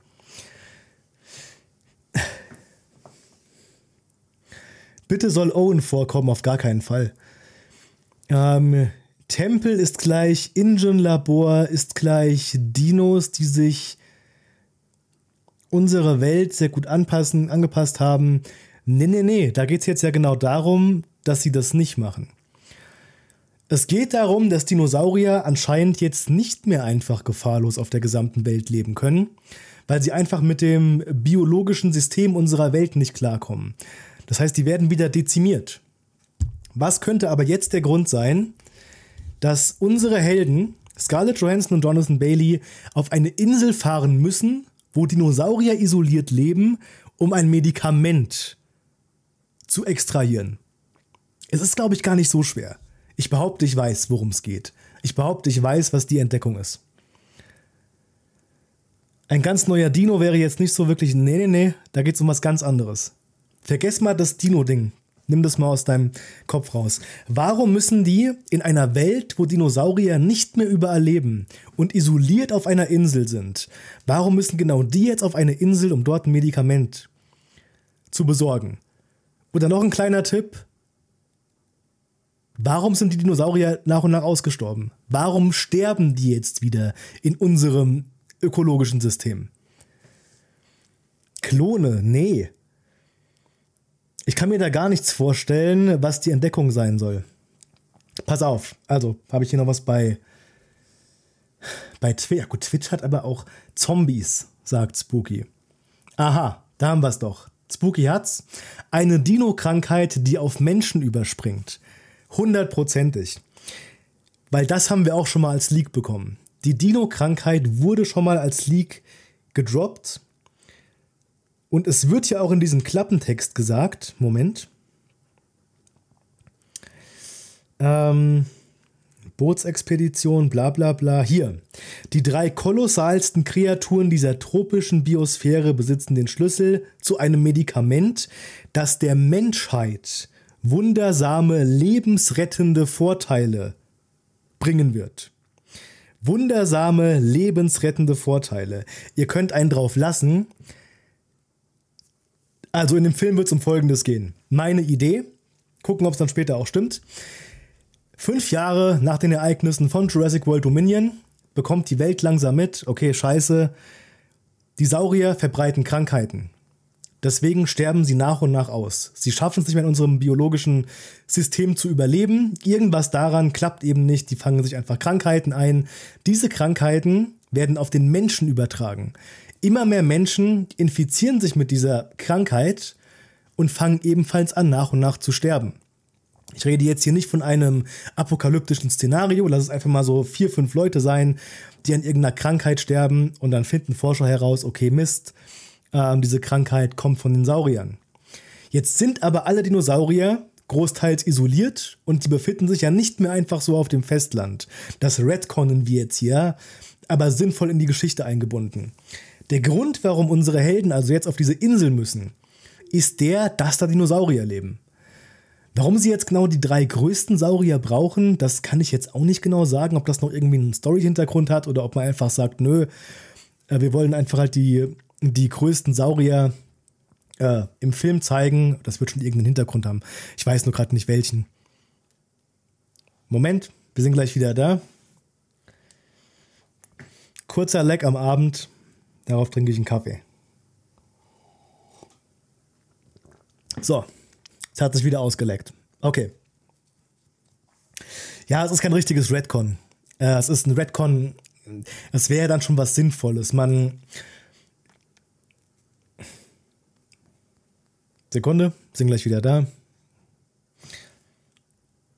Bitte soll Owen vorkommen, auf gar keinen Fall. Ähm, Tempel ist gleich Ingenlabor, ist gleich Dinos, die sich unserer Welt sehr gut anpassen, angepasst haben. Nee, nee, nee, da geht es jetzt ja genau darum, dass sie das nicht machen. Es geht darum, dass Dinosaurier anscheinend jetzt nicht mehr einfach gefahrlos auf der gesamten Welt leben können, weil sie einfach mit dem biologischen System unserer Welt nicht klarkommen. Das heißt, die werden wieder dezimiert. Was könnte aber jetzt der Grund sein, dass unsere Helden Scarlett Johansson und Jonathan Bailey auf eine Insel fahren müssen, wo Dinosaurier isoliert leben, um ein Medikament zu extrahieren. Es ist, glaube ich, gar nicht so schwer. Ich behaupte, ich weiß, worum es geht. Ich behaupte, ich weiß, was die Entdeckung ist. Ein ganz neuer Dino wäre jetzt nicht so wirklich, nee, nee, nee, da geht es um was ganz anderes. Vergesst mal das Dino-Ding Nimm das mal aus deinem Kopf raus. Warum müssen die in einer Welt, wo Dinosaurier nicht mehr überall leben und isoliert auf einer Insel sind, warum müssen genau die jetzt auf eine Insel, um dort ein Medikament zu besorgen? Oder noch ein kleiner Tipp. Warum sind die Dinosaurier nach und nach ausgestorben? Warum sterben die jetzt wieder in unserem ökologischen System? Klone, nee ich kann mir da gar nichts vorstellen, was die Entdeckung sein soll. Pass auf, also habe ich hier noch was bei, bei Twitch. Ja, gut, Twitch hat aber auch Zombies, sagt Spooky. Aha, da haben wir es doch. Spooky hat's. Eine Dino-Krankheit, die auf Menschen überspringt. Hundertprozentig. Weil das haben wir auch schon mal als Leak bekommen. Die Dino-Krankheit wurde schon mal als Leak gedroppt und es wird ja auch in diesem Klappentext gesagt, Moment. Ähm, Bootsexpedition, bla bla bla. Hier. Die drei kolossalsten Kreaturen dieser tropischen Biosphäre besitzen den Schlüssel zu einem Medikament, das der Menschheit wundersame, lebensrettende Vorteile bringen wird. Wundersame, lebensrettende Vorteile. Ihr könnt einen drauf lassen, also in dem Film wird es um Folgendes gehen. Meine Idee, gucken, ob es dann später auch stimmt. Fünf Jahre nach den Ereignissen von Jurassic World Dominion bekommt die Welt langsam mit, okay, scheiße, die Saurier verbreiten Krankheiten. Deswegen sterben sie nach und nach aus. Sie schaffen es nicht mehr in unserem biologischen System zu überleben. Irgendwas daran klappt eben nicht. Die fangen sich einfach Krankheiten ein. Diese Krankheiten werden auf den Menschen übertragen. Immer mehr Menschen infizieren sich mit dieser Krankheit und fangen ebenfalls an, nach und nach zu sterben. Ich rede jetzt hier nicht von einem apokalyptischen Szenario, lass es einfach mal so vier, fünf Leute sein, die an irgendeiner Krankheit sterben und dann finden Forscher heraus, okay, Mist, äh, diese Krankheit kommt von den Sauriern. Jetzt sind aber alle Dinosaurier großteils isoliert und die befinden sich ja nicht mehr einfach so auf dem Festland. Das retconnen wir jetzt hier, aber sinnvoll in die Geschichte eingebunden. Der Grund, warum unsere Helden also jetzt auf diese Insel müssen, ist der, dass da Dinosaurier leben. Warum sie jetzt genau die drei größten Saurier brauchen, das kann ich jetzt auch nicht genau sagen, ob das noch irgendwie einen Story-Hintergrund hat oder ob man einfach sagt, nö, äh, wir wollen einfach halt die, die größten Saurier äh, im Film zeigen. Das wird schon irgendeinen Hintergrund haben. Ich weiß nur gerade nicht welchen. Moment, wir sind gleich wieder da. Kurzer Leck am Abend. Darauf trinke ich einen Kaffee. So, es hat sich wieder ausgeleckt. Okay. Ja, es ist kein richtiges Redcon. Äh, es ist ein Redcon. Es wäre dann schon was Sinnvolles. Man. Sekunde, sind gleich wieder da.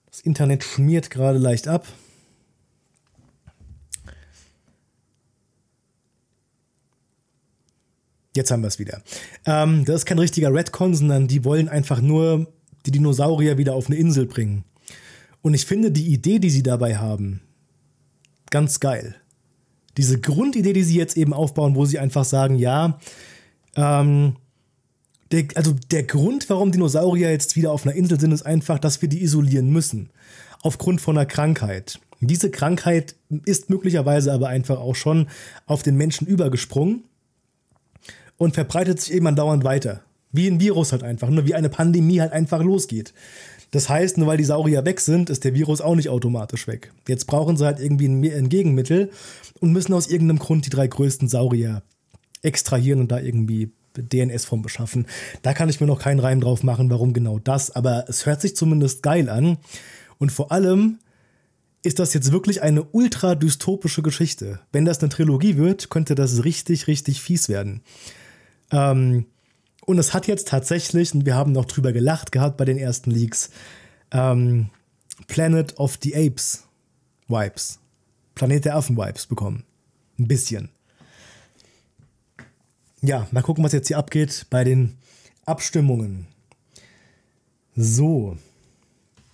Das Internet schmiert gerade leicht ab. Jetzt haben wir es wieder. Ähm, das ist kein richtiger Redcon, sondern die wollen einfach nur die Dinosaurier wieder auf eine Insel bringen. Und ich finde die Idee, die sie dabei haben, ganz geil. Diese Grundidee, die sie jetzt eben aufbauen, wo sie einfach sagen, ja, ähm, der, also der Grund, warum Dinosaurier jetzt wieder auf einer Insel sind, ist einfach, dass wir die isolieren müssen. Aufgrund von einer Krankheit. Diese Krankheit ist möglicherweise aber einfach auch schon auf den Menschen übergesprungen und verbreitet sich irgendwann dauernd weiter. Wie ein Virus halt einfach, nur ne? wie eine Pandemie halt einfach losgeht. Das heißt, nur weil die Saurier weg sind, ist der Virus auch nicht automatisch weg. Jetzt brauchen sie halt irgendwie ein Gegenmittel und müssen aus irgendeinem Grund die drei größten Saurier extrahieren und da irgendwie DNS von beschaffen. Da kann ich mir noch keinen Reim drauf machen, warum genau das, aber es hört sich zumindest geil an. Und vor allem ist das jetzt wirklich eine ultra dystopische Geschichte. Wenn das eine Trilogie wird, könnte das richtig, richtig fies werden. Ähm, und es hat jetzt tatsächlich, und wir haben noch drüber gelacht gehabt bei den ersten Leaks, ähm, Planet of the Apes Vibes, Planet der Affen Vibes bekommen. Ein bisschen. Ja, mal gucken, was jetzt hier abgeht bei den Abstimmungen. So,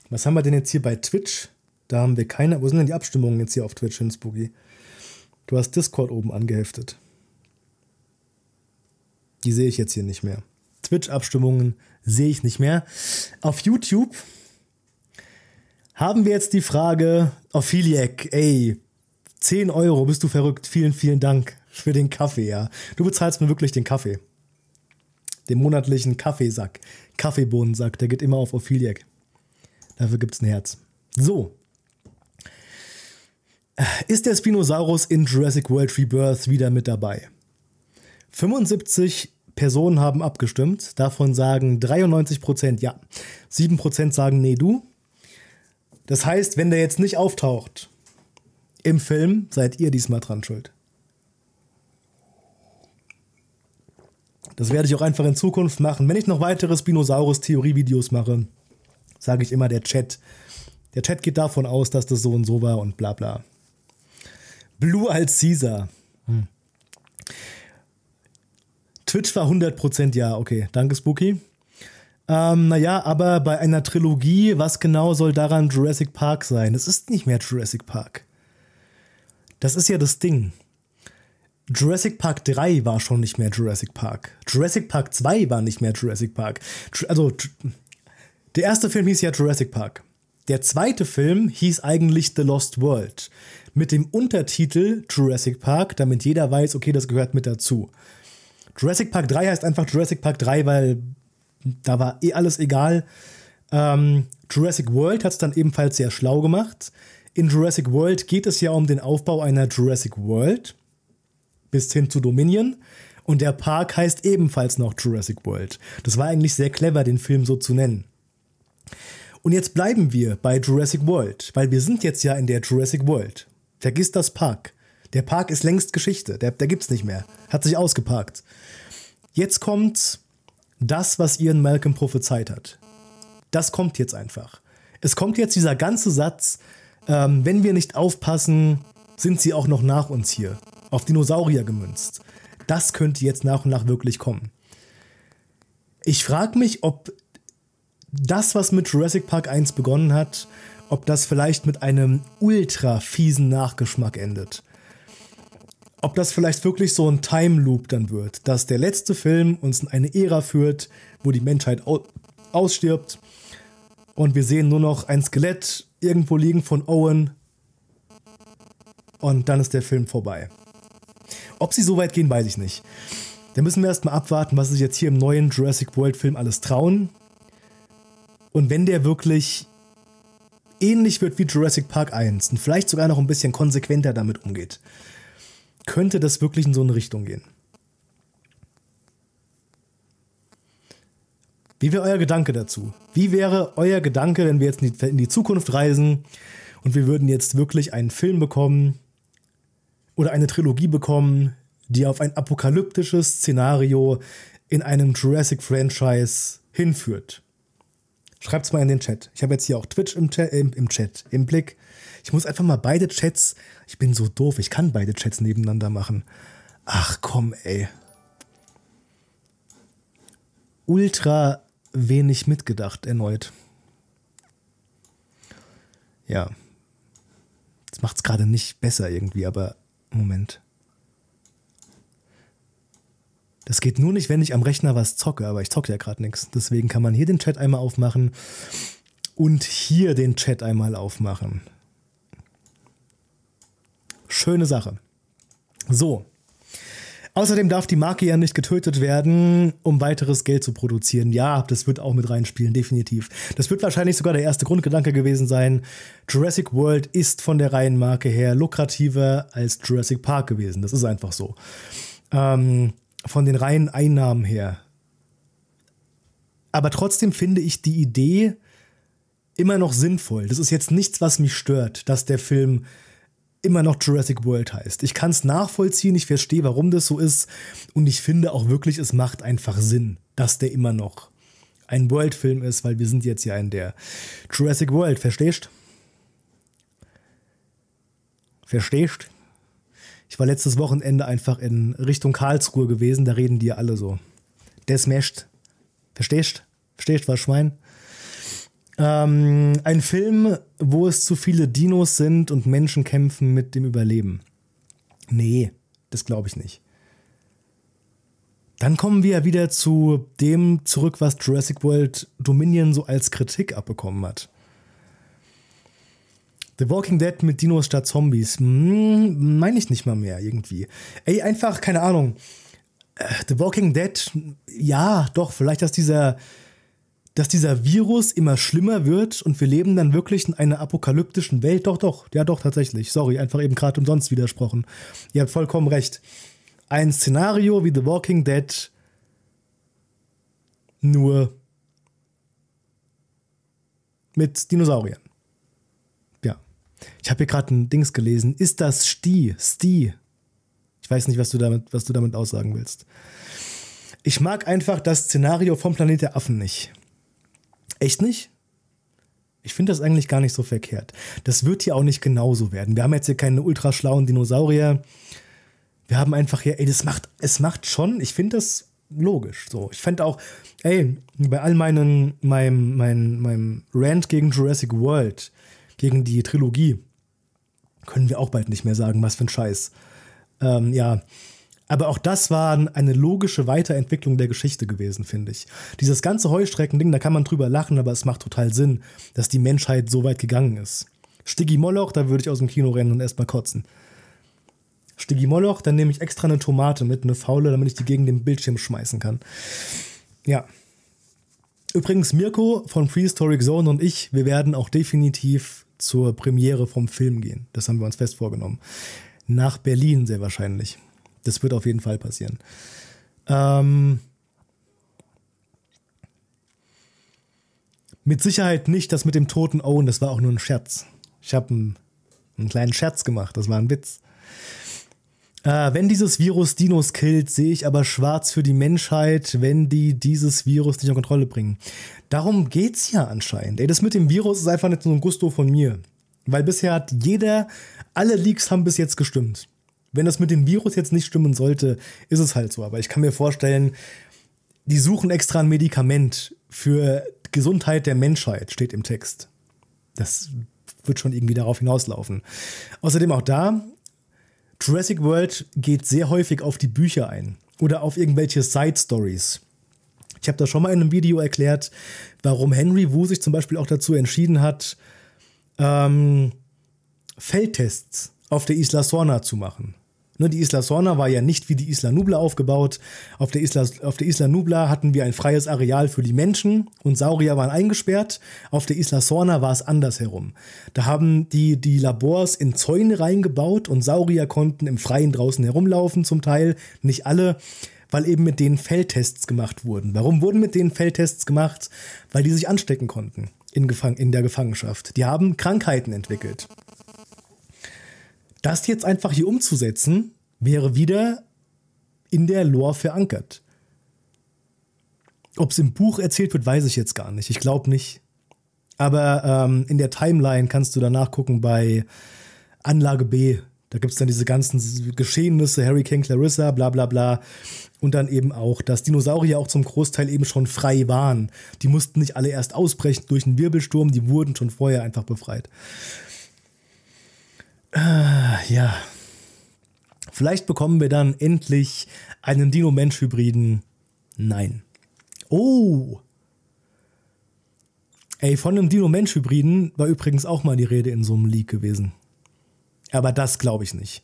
was haben wir denn jetzt hier bei Twitch? Da haben wir keine. Wo sind denn die Abstimmungen jetzt hier auf Twitch, Hinspooky? Du hast Discord oben angeheftet. Die sehe ich jetzt hier nicht mehr. Twitch-Abstimmungen sehe ich nicht mehr. Auf YouTube haben wir jetzt die Frage, Ophiliac, ey, 10 Euro, bist du verrückt? Vielen, vielen Dank für den Kaffee, ja. Du bezahlst mir wirklich den Kaffee. Den monatlichen Kaffeesack. Kaffeebohnensack, der geht immer auf Ophiliac. Dafür gibt es ein Herz. So. Ist der Spinosaurus in Jurassic World Rebirth wieder mit dabei? 75 Personen haben abgestimmt. Davon sagen 93 Prozent ja. 7 Prozent sagen nee, du. Das heißt, wenn der jetzt nicht auftaucht im Film, seid ihr diesmal dran schuld. Das werde ich auch einfach in Zukunft machen. Wenn ich noch weitere Spinosaurus-Theorie-Videos mache, sage ich immer der Chat. Der Chat geht davon aus, dass das so und so war und bla bla. Blue als Caesar. Hm. Twitch war 100% ja, okay. Danke, Spooky. Ähm, naja, aber bei einer Trilogie, was genau soll daran Jurassic Park sein? Es ist nicht mehr Jurassic Park. Das ist ja das Ding. Jurassic Park 3 war schon nicht mehr Jurassic Park. Jurassic Park 2 war nicht mehr Jurassic Park. Also, der erste Film hieß ja Jurassic Park. Der zweite Film hieß eigentlich The Lost World. Mit dem Untertitel Jurassic Park, damit jeder weiß, okay, das gehört mit dazu. Jurassic Park 3 heißt einfach Jurassic Park 3, weil da war eh alles egal. Ähm, Jurassic World hat es dann ebenfalls sehr schlau gemacht. In Jurassic World geht es ja um den Aufbau einer Jurassic World bis hin zu Dominion. Und der Park heißt ebenfalls noch Jurassic World. Das war eigentlich sehr clever, den Film so zu nennen. Und jetzt bleiben wir bei Jurassic World, weil wir sind jetzt ja in der Jurassic World. Vergiss das Park. Der Park ist längst Geschichte, der, der gibt's nicht mehr. Hat sich ausgeparkt. Jetzt kommt das, was Ian Malcolm prophezeit hat. Das kommt jetzt einfach. Es kommt jetzt dieser ganze Satz, ähm, wenn wir nicht aufpassen, sind sie auch noch nach uns hier. Auf Dinosaurier gemünzt. Das könnte jetzt nach und nach wirklich kommen. Ich frage mich, ob das, was mit Jurassic Park 1 begonnen hat, ob das vielleicht mit einem ultra fiesen Nachgeschmack endet ob das vielleicht wirklich so ein Time Loop dann wird, dass der letzte Film uns in eine Ära führt, wo die Menschheit au ausstirbt und wir sehen nur noch ein Skelett irgendwo liegen von Owen und dann ist der Film vorbei. Ob sie so weit gehen, weiß ich nicht. Da müssen wir erstmal abwarten, was sich jetzt hier im neuen Jurassic World Film alles trauen. Und wenn der wirklich ähnlich wird wie Jurassic Park 1 und vielleicht sogar noch ein bisschen konsequenter damit umgeht könnte das wirklich in so eine Richtung gehen. Wie wäre euer Gedanke dazu? Wie wäre euer Gedanke, wenn wir jetzt in die, in die Zukunft reisen und wir würden jetzt wirklich einen Film bekommen oder eine Trilogie bekommen, die auf ein apokalyptisches Szenario in einem Jurassic-Franchise hinführt? Schreibt es mal in den Chat. Ich habe jetzt hier auch Twitch im Chat, im, im Chat, im Blick. Ich muss einfach mal beide Chats. Ich bin so doof, ich kann beide Chats nebeneinander machen. Ach komm, ey. Ultra wenig mitgedacht erneut. Ja. Das macht es gerade nicht besser irgendwie, aber Moment. Das geht nur nicht, wenn ich am Rechner was zocke, aber ich zocke ja gerade nichts. Deswegen kann man hier den Chat einmal aufmachen und hier den Chat einmal aufmachen. Schöne Sache. So. Außerdem darf die Marke ja nicht getötet werden, um weiteres Geld zu produzieren. Ja, das wird auch mit reinspielen, definitiv. Das wird wahrscheinlich sogar der erste Grundgedanke gewesen sein. Jurassic World ist von der reinen Marke her lukrativer als Jurassic Park gewesen. Das ist einfach so. Ähm, von den reinen Einnahmen her. Aber trotzdem finde ich die Idee immer noch sinnvoll. Das ist jetzt nichts, was mich stört, dass der Film immer noch Jurassic World heißt. Ich kann es nachvollziehen, ich verstehe, warum das so ist und ich finde auch wirklich, es macht einfach Sinn, dass der immer noch ein World-Film ist, weil wir sind jetzt ja in der Jurassic World, verstehst? Verstehst? Ich war letztes Wochenende einfach in Richtung Karlsruhe gewesen, da reden die ja alle so. Der Verstehst? Verstehst, was ich meine? Ähm, ein Film, wo es zu viele Dinos sind und Menschen kämpfen mit dem Überleben. Nee, das glaube ich nicht. Dann kommen wir wieder zu dem zurück, was Jurassic World Dominion so als Kritik abbekommen hat. The Walking Dead mit Dinos statt Zombies. Hm, Meine ich nicht mal mehr irgendwie. Ey, einfach, keine Ahnung. Äh, The Walking Dead, ja, doch, vielleicht aus dieser dass dieser Virus immer schlimmer wird und wir leben dann wirklich in einer apokalyptischen Welt. Doch, doch, ja, doch, tatsächlich. Sorry, einfach eben gerade umsonst widersprochen. Ihr habt vollkommen recht. Ein Szenario wie The Walking Dead, nur mit Dinosauriern. Ja. Ich habe hier gerade ein Dings gelesen. Ist das Sti? Sti? Ich weiß nicht, was du damit, was du damit aussagen willst. Ich mag einfach das Szenario vom Planet der Affen nicht. Echt nicht? Ich finde das eigentlich gar nicht so verkehrt. Das wird hier auch nicht genauso werden. Wir haben jetzt hier keine ultraschlauen Dinosaurier. Wir haben einfach hier, ey, das macht, es macht schon, ich finde das logisch. So, ich fände auch, ey, bei all meinen, meinem, meinem, meinem Rant gegen Jurassic World, gegen die Trilogie, können wir auch bald nicht mehr sagen, was für ein Scheiß. Ähm, ja, aber auch das war eine logische Weiterentwicklung der Geschichte gewesen, finde ich. Dieses ganze Heuschreckending, da kann man drüber lachen, aber es macht total Sinn, dass die Menschheit so weit gegangen ist. Stiggy Moloch, da würde ich aus dem Kino rennen und erstmal kotzen. Stiggy Moloch, dann nehme ich extra eine Tomate mit, eine faule, damit ich die gegen den Bildschirm schmeißen kann. Ja. Übrigens, Mirko von Prehistoric Zone und ich, wir werden auch definitiv zur Premiere vom Film gehen. Das haben wir uns fest vorgenommen. Nach Berlin sehr wahrscheinlich. Das wird auf jeden Fall passieren. Ähm, mit Sicherheit nicht das mit dem toten Owen, das war auch nur ein Scherz. Ich habe einen, einen, kleinen Scherz gemacht, das war ein Witz. Äh, wenn dieses Virus Dinos killt, sehe ich aber schwarz für die Menschheit, wenn die dieses Virus nicht in Kontrolle bringen. Darum geht's ja anscheinend. Ey, das mit dem Virus ist einfach nicht so ein Gusto von mir. Weil bisher hat jeder, alle Leaks haben bis jetzt gestimmt. Wenn das mit dem Virus jetzt nicht stimmen sollte, ist es halt so. Aber ich kann mir vorstellen, die suchen extra ein Medikament für Gesundheit der Menschheit, steht im Text. Das wird schon irgendwie darauf hinauslaufen. Außerdem auch da, Jurassic World geht sehr häufig auf die Bücher ein oder auf irgendwelche Side Stories. Ich habe da schon mal in einem Video erklärt, warum Henry Wu sich zum Beispiel auch dazu entschieden hat, ähm, Feldtests auf der Isla Sorna zu machen. Ne, die Isla Sorna war ja nicht wie die Isla Nubla aufgebaut. Auf der Isla, auf der Isla Nubla hatten wir ein freies Areal für die Menschen und Saurier waren eingesperrt. Auf der Isla Sorna war es andersherum. Da haben die die Labors in Zäune reingebaut und Saurier konnten im Freien draußen herumlaufen, zum Teil, nicht alle weil eben mit denen Feldtests gemacht wurden. Warum wurden mit denen Feldtests gemacht? Weil die sich anstecken konnten in, Gefang in der Gefangenschaft. Die haben Krankheiten entwickelt. Das jetzt einfach hier umzusetzen, wäre wieder in der Lore verankert. Ob es im Buch erzählt wird, weiß ich jetzt gar nicht. Ich glaube nicht. Aber ähm, in der Timeline kannst du danach gucken bei Anlage B. Da gibt es dann diese ganzen Geschehnisse, Hurricane Clarissa, bla bla bla. Und dann eben auch, dass Dinosaurier auch zum Großteil eben schon frei waren. Die mussten nicht alle erst ausbrechen durch einen Wirbelsturm, die wurden schon vorher einfach befreit. Äh, ja. Vielleicht bekommen wir dann endlich einen Dino-Mensch-Hybriden. Nein. Oh! Ey, von einem Dino-Mensch-Hybriden war übrigens auch mal die Rede in so einem Leak gewesen. Aber das glaube ich nicht.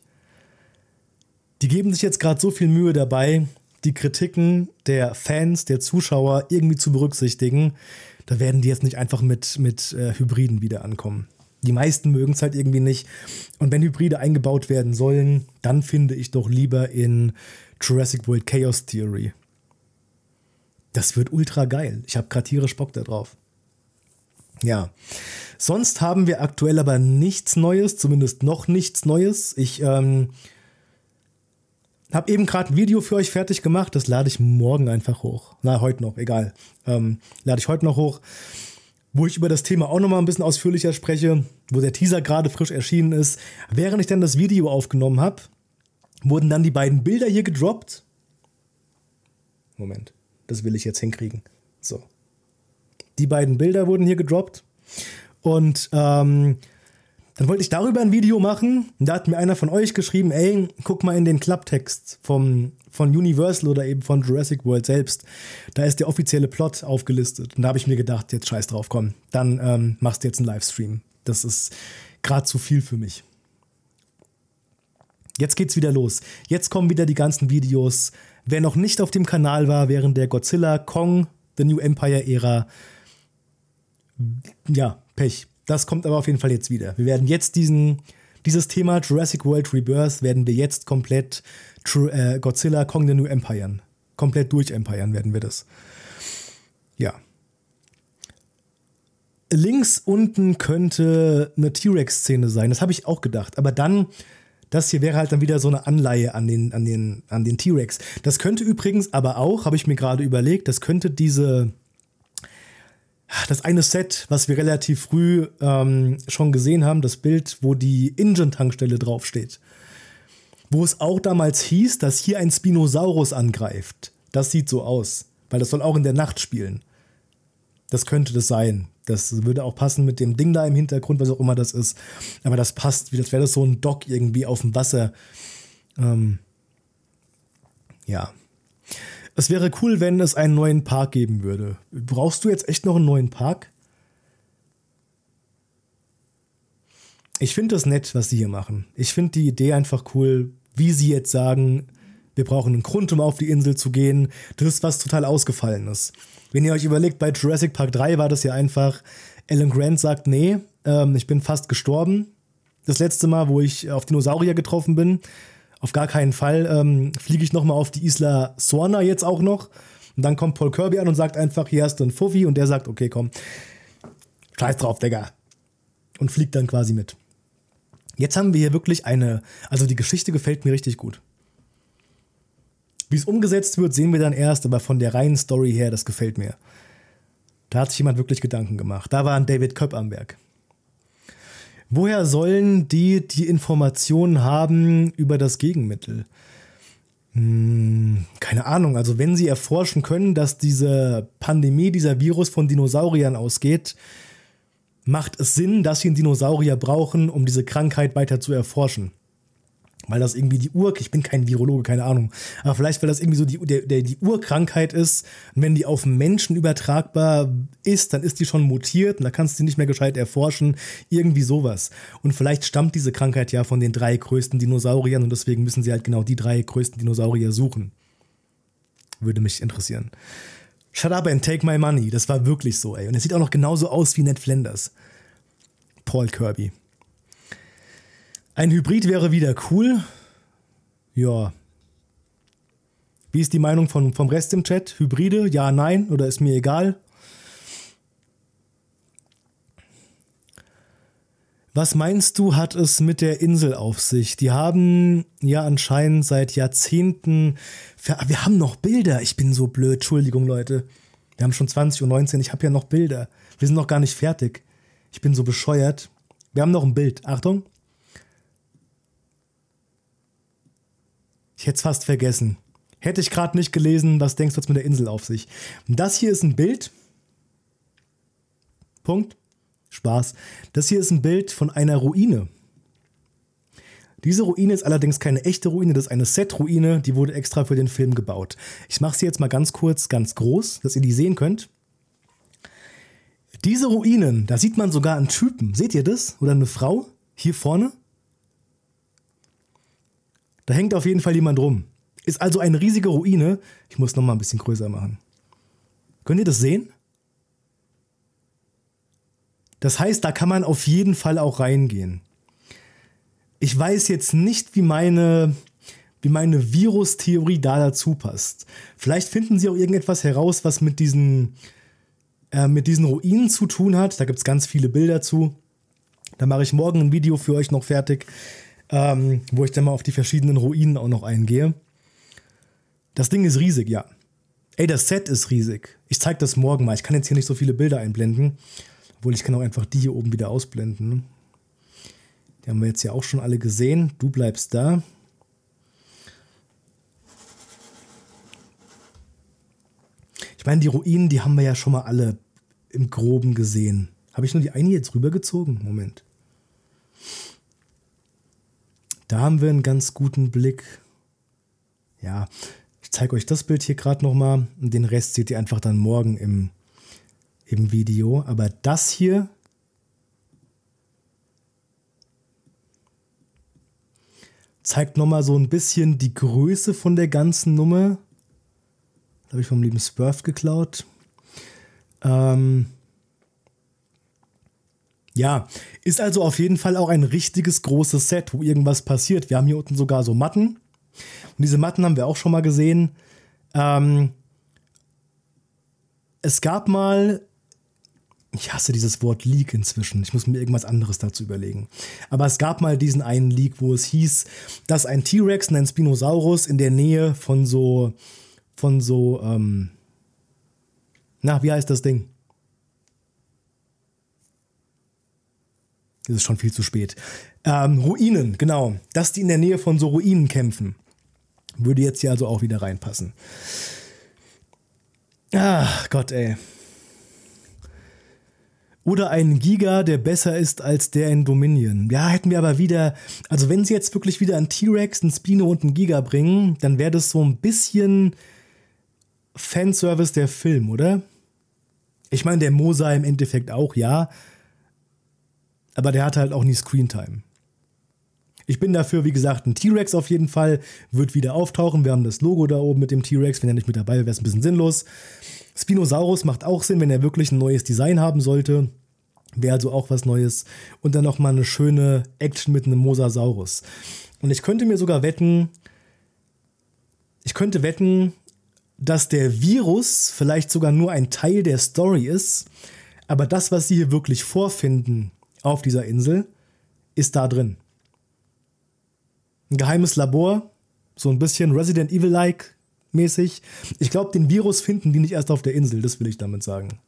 Die geben sich jetzt gerade so viel Mühe dabei, die Kritiken der Fans, der Zuschauer irgendwie zu berücksichtigen. Da werden die jetzt nicht einfach mit, mit äh, Hybriden wieder ankommen. Die meisten mögen es halt irgendwie nicht. Und wenn Hybride eingebaut werden sollen, dann finde ich doch lieber in Jurassic World Chaos Theory. Das wird ultra geil. Ich habe gerade tierisch Bock darauf. Ja. Sonst haben wir aktuell aber nichts Neues, zumindest noch nichts Neues. Ich ähm, habe eben gerade ein Video für euch fertig gemacht. Das lade ich morgen einfach hoch. Na, heute noch, egal. Ähm, lade ich heute noch hoch wo ich über das Thema auch nochmal ein bisschen ausführlicher spreche, wo der Teaser gerade frisch erschienen ist. Während ich dann das Video aufgenommen habe, wurden dann die beiden Bilder hier gedroppt. Moment, das will ich jetzt hinkriegen. So. Die beiden Bilder wurden hier gedroppt. Und ähm, dann wollte ich darüber ein Video machen. Und da hat mir einer von euch geschrieben, ey, guck mal in den Klapptext vom, von Universal oder eben von Jurassic World selbst. Da ist der offizielle Plot aufgelistet. Und da habe ich mir gedacht, jetzt scheiß drauf, komm, dann ähm, machst du jetzt einen Livestream. Das ist gerade zu viel für mich. Jetzt geht's wieder los. Jetzt kommen wieder die ganzen Videos. Wer noch nicht auf dem Kanal war während der Godzilla, Kong, The New Empire Ära, ja, Pech. Das kommt aber auf jeden Fall jetzt wieder. Wir werden jetzt diesen, dieses Thema Jurassic World Rebirth werden wir jetzt komplett Tr äh, Godzilla Kong the New Empire. Komplett durch Empire werden wir das. Ja. Links unten könnte eine T-Rex-Szene sein. Das habe ich auch gedacht. Aber dann, das hier wäre halt dann wieder so eine Anleihe an den, an den, an den T-Rex. Das könnte übrigens aber auch, habe ich mir gerade überlegt, das könnte diese, das eine Set, was wir relativ früh ähm, schon gesehen haben, das Bild, wo die Ingen-Tankstelle draufsteht. Wo es auch damals hieß, dass hier ein Spinosaurus angreift. Das sieht so aus, weil das soll auch in der Nacht spielen. Das könnte das sein. Das würde auch passen mit dem Ding da im Hintergrund, was auch immer das ist. Aber das passt, wie das wäre das so ein Dock irgendwie auf dem Wasser. Ähm, ja, es wäre cool, wenn es einen neuen Park geben würde. Brauchst du jetzt echt noch einen neuen Park? Ich finde das nett, was sie hier machen. Ich finde die Idee einfach cool, wie sie jetzt sagen, wir brauchen einen Grund, um auf die Insel zu gehen. Das ist was total ausgefallenes. Wenn ihr euch überlegt, bei Jurassic Park 3 war das ja einfach, Alan Grant sagt, nee, ähm, ich bin fast gestorben. Das letzte Mal, wo ich auf Dinosaurier getroffen bin, auf gar keinen Fall ähm, fliege ich nochmal auf die Isla Sorna jetzt auch noch. Und dann kommt Paul Kirby an und sagt einfach, hier hast du einen Fuffi. Und der sagt, okay, komm, scheiß drauf, Digga. Und fliegt dann quasi mit. Jetzt haben wir hier wirklich eine, also die Geschichte gefällt mir richtig gut. Wie es umgesetzt wird, sehen wir dann erst, aber von der reinen Story her, das gefällt mir. Da hat sich jemand wirklich Gedanken gemacht. Da war ein David Köpp am Werk. Woher sollen die die Informationen haben über das Gegenmittel? Hm, keine Ahnung, also wenn sie erforschen können, dass diese Pandemie, dieser Virus von Dinosauriern ausgeht, macht es Sinn, dass sie einen Dinosaurier brauchen, um diese Krankheit weiter zu erforschen weil das irgendwie die Ur, ich bin kein Virologe, keine Ahnung, aber vielleicht, weil das irgendwie so die, der, der, die Urkrankheit ist und wenn die auf Menschen übertragbar ist, dann ist die schon mutiert und da kannst du sie nicht mehr gescheit erforschen, irgendwie sowas. Und vielleicht stammt diese Krankheit ja von den drei größten Dinosauriern und deswegen müssen sie halt genau die drei größten Dinosaurier suchen. Würde mich interessieren. Shut up and take my money, das war wirklich so, ey. Und er sieht auch noch genauso aus wie Ned Flanders. Paul Kirby. Ein Hybrid wäre wieder cool. Ja. Wie ist die Meinung von, vom Rest im Chat? Hybride? Ja, nein oder ist mir egal? Was meinst du, hat es mit der Insel auf sich? Die haben ja anscheinend seit Jahrzehnten. Ah, wir haben noch Bilder. Ich bin so blöd. Entschuldigung, Leute. Wir haben schon 20.19 Uhr. Ich habe ja noch Bilder. Wir sind noch gar nicht fertig. Ich bin so bescheuert. Wir haben noch ein Bild. Achtung. Ich hätte es fast vergessen. Hätte ich gerade nicht gelesen, was denkst du jetzt mit der Insel auf sich? Das hier ist ein Bild. Punkt. Spaß. Das hier ist ein Bild von einer Ruine. Diese Ruine ist allerdings keine echte Ruine, das ist eine Set-Ruine, die wurde extra für den Film gebaut. Ich mache sie jetzt mal ganz kurz, ganz groß, dass ihr die sehen könnt. Diese Ruinen, da sieht man sogar einen Typen. Seht ihr das? Oder eine Frau? Hier vorne? Da hängt auf jeden Fall jemand rum. Ist also eine riesige Ruine. Ich muss nochmal ein bisschen größer machen. Könnt ihr das sehen? Das heißt, da kann man auf jeden Fall auch reingehen. Ich weiß jetzt nicht, wie meine, wie meine Virustheorie da dazu passt. Vielleicht finden sie auch irgendetwas heraus, was mit diesen, äh, mit diesen Ruinen zu tun hat. Da gibt es ganz viele Bilder zu. Da mache ich morgen ein Video für euch noch fertig ähm, wo ich dann mal auf die verschiedenen Ruinen auch noch eingehe. Das Ding ist riesig, ja. Ey, das Set ist riesig. Ich zeig das morgen mal. Ich kann jetzt hier nicht so viele Bilder einblenden. Obwohl, ich kann auch einfach die hier oben wieder ausblenden. Ne? Die haben wir jetzt ja auch schon alle gesehen. Du bleibst da. Ich meine, die Ruinen, die haben wir ja schon mal alle im Groben gesehen. Habe ich nur die eine jetzt rübergezogen? Moment. Da haben wir einen ganz guten Blick. Ja, ich zeige euch das Bild hier gerade nochmal und den Rest seht ihr einfach dann morgen im, im Video. Aber das hier zeigt nochmal so ein bisschen die Größe von der ganzen Nummer. Das habe ich vom lieben Spurf geklaut. Ähm, ja, ist also auf jeden Fall auch ein richtiges großes Set, wo irgendwas passiert. Wir haben hier unten sogar so Matten. Und diese Matten haben wir auch schon mal gesehen. Ähm, es gab mal, ich hasse dieses Wort Leak inzwischen, ich muss mir irgendwas anderes dazu überlegen. Aber es gab mal diesen einen Leak, wo es hieß, dass ein T-Rex und ein Spinosaurus in der Nähe von so, von so, ähm, na, wie heißt das Ding? Es ist schon viel zu spät. Ähm, Ruinen, genau. Dass die in der Nähe von so Ruinen kämpfen. Würde jetzt hier also auch wieder reinpassen. Ach Gott, ey. Oder ein Giga, der besser ist als der in Dominion. Ja, hätten wir aber wieder. Also, wenn sie jetzt wirklich wieder einen T-Rex, einen Spino und einen Giga bringen, dann wäre das so ein bisschen Fanservice der Film, oder? Ich meine, der Mosa im Endeffekt auch, ja aber der hatte halt auch nie Screentime. Ich bin dafür, wie gesagt, ein T-Rex auf jeden Fall wird wieder auftauchen. Wir haben das Logo da oben mit dem T-Rex. Wenn er nicht mit dabei wäre, wäre es ein bisschen sinnlos. Spinosaurus macht auch Sinn, wenn er wirklich ein neues Design haben sollte. Wäre also auch was Neues. Und dann nochmal eine schöne Action mit einem Mosasaurus. Und ich könnte mir sogar wetten, ich könnte wetten, dass der Virus vielleicht sogar nur ein Teil der Story ist. Aber das, was sie hier wirklich vorfinden, auf dieser Insel ist da drin. Ein geheimes Labor, so ein bisschen Resident Evil-like mäßig. Ich glaube, den Virus finden die nicht erst auf der Insel, das will ich damit sagen.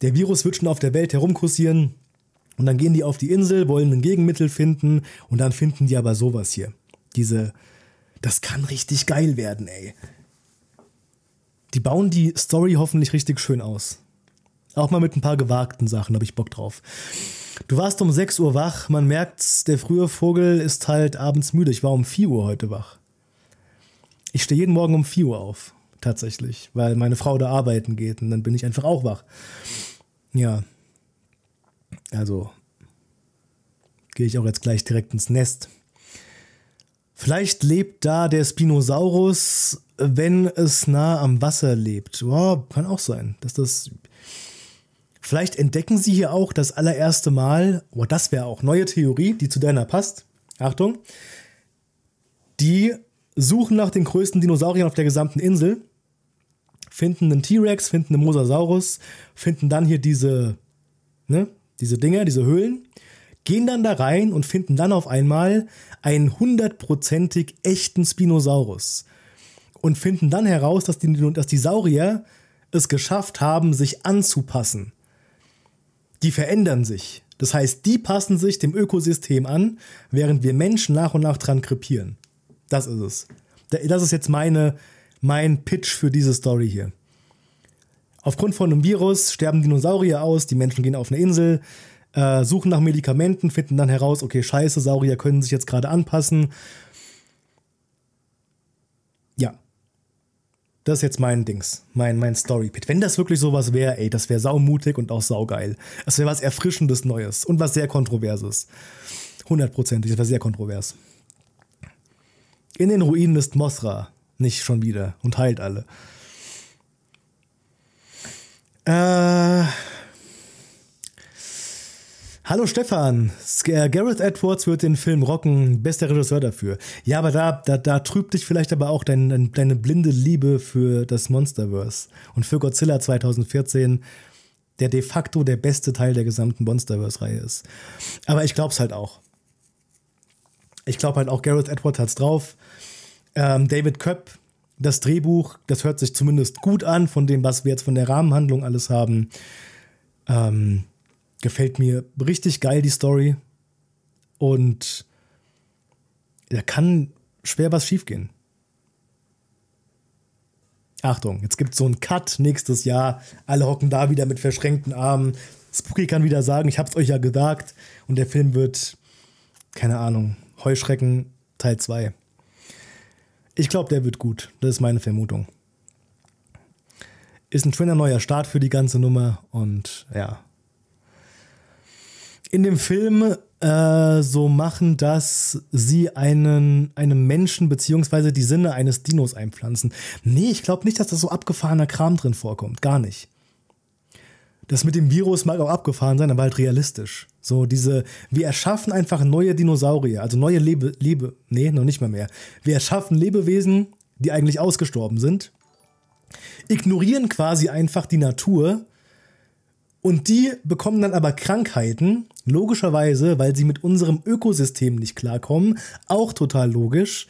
Der Virus wird schon auf der Welt herumkursieren und dann gehen die auf die Insel, wollen ein Gegenmittel finden und dann finden die aber sowas hier. Diese, das kann richtig geil werden, ey. Die bauen die Story hoffentlich richtig schön aus. Auch mal mit ein paar gewagten Sachen habe ich Bock drauf. Du warst um 6 Uhr wach, man merkt's, der frühe Vogel ist halt abends müde. Ich war um 4 Uhr heute wach. Ich stehe jeden Morgen um 4 Uhr auf, tatsächlich, weil meine Frau da arbeiten geht und dann bin ich einfach auch wach. Ja. Also gehe ich auch jetzt gleich direkt ins Nest. Vielleicht lebt da der Spinosaurus, wenn es nah am Wasser lebt. Wow, kann auch sein, dass das Vielleicht entdecken sie hier auch das allererste Mal, oh, das wäre auch neue Theorie, die zu deiner passt. Achtung. Die suchen nach den größten Dinosauriern auf der gesamten Insel, finden einen T-Rex, finden einen Mosasaurus, finden dann hier diese, ne, diese Dinger, diese Höhlen, gehen dann da rein und finden dann auf einmal einen hundertprozentig echten Spinosaurus und finden dann heraus, dass die, dass die Saurier es geschafft haben, sich anzupassen die verändern sich. Das heißt, die passen sich dem Ökosystem an, während wir Menschen nach und nach dran krepieren. Das ist es. Das ist jetzt meine, mein Pitch für diese Story hier. Aufgrund von einem Virus sterben Dinosaurier aus, die Menschen gehen auf eine Insel, äh, suchen nach Medikamenten, finden dann heraus, okay, scheiße, Saurier können sich jetzt gerade anpassen Das ist jetzt mein Dings, mein, mein Story-Pit. Wenn das wirklich sowas wäre, ey, das wäre saumutig und auch saugeil. Das wäre was Erfrischendes Neues und was sehr Kontroverses. Hundertprozentig, das war sehr kontrovers. In den Ruinen ist Mosra. Nicht schon wieder. Und heilt alle. Äh, Hallo Stefan, äh, Gareth Edwards wird den Film rocken, bester Regisseur dafür. Ja, aber da, da, da trübt dich vielleicht aber auch dein, deine blinde Liebe für das Monsterverse und für Godzilla 2014, der de facto der beste Teil der gesamten Monsterverse-Reihe ist. Aber ich glaub's halt auch. Ich glaube halt auch, Gareth Edwards hat's drauf. Ähm, David Köpp, das Drehbuch, das hört sich zumindest gut an von dem, was wir jetzt von der Rahmenhandlung alles haben. Ähm, gefällt mir richtig geil, die Story. Und da kann schwer was schiefgehen. Achtung, jetzt gibt es so einen Cut nächstes Jahr. Alle hocken da wieder mit verschränkten Armen. Spooky kann wieder sagen, ich hab's euch ja gesagt. Und der Film wird, keine Ahnung, Heuschrecken Teil 2. Ich glaube, der wird gut. Das ist meine Vermutung. Ist ein schöner neuer Start für die ganze Nummer und ja, in dem Film äh, so machen, dass sie einen, einem Menschen beziehungsweise die Sinne eines Dinos einpflanzen. Nee, ich glaube nicht, dass da so abgefahrener Kram drin vorkommt. Gar nicht. Das mit dem Virus mag auch abgefahren sein, aber halt realistisch. So diese, wir erschaffen einfach neue Dinosaurier, also neue Lebe, Lebe, nee, noch nicht mal mehr. Wir erschaffen Lebewesen, die eigentlich ausgestorben sind, ignorieren quasi einfach die Natur und die bekommen dann aber Krankheiten, logischerweise, weil sie mit unserem Ökosystem nicht klarkommen. Auch total logisch.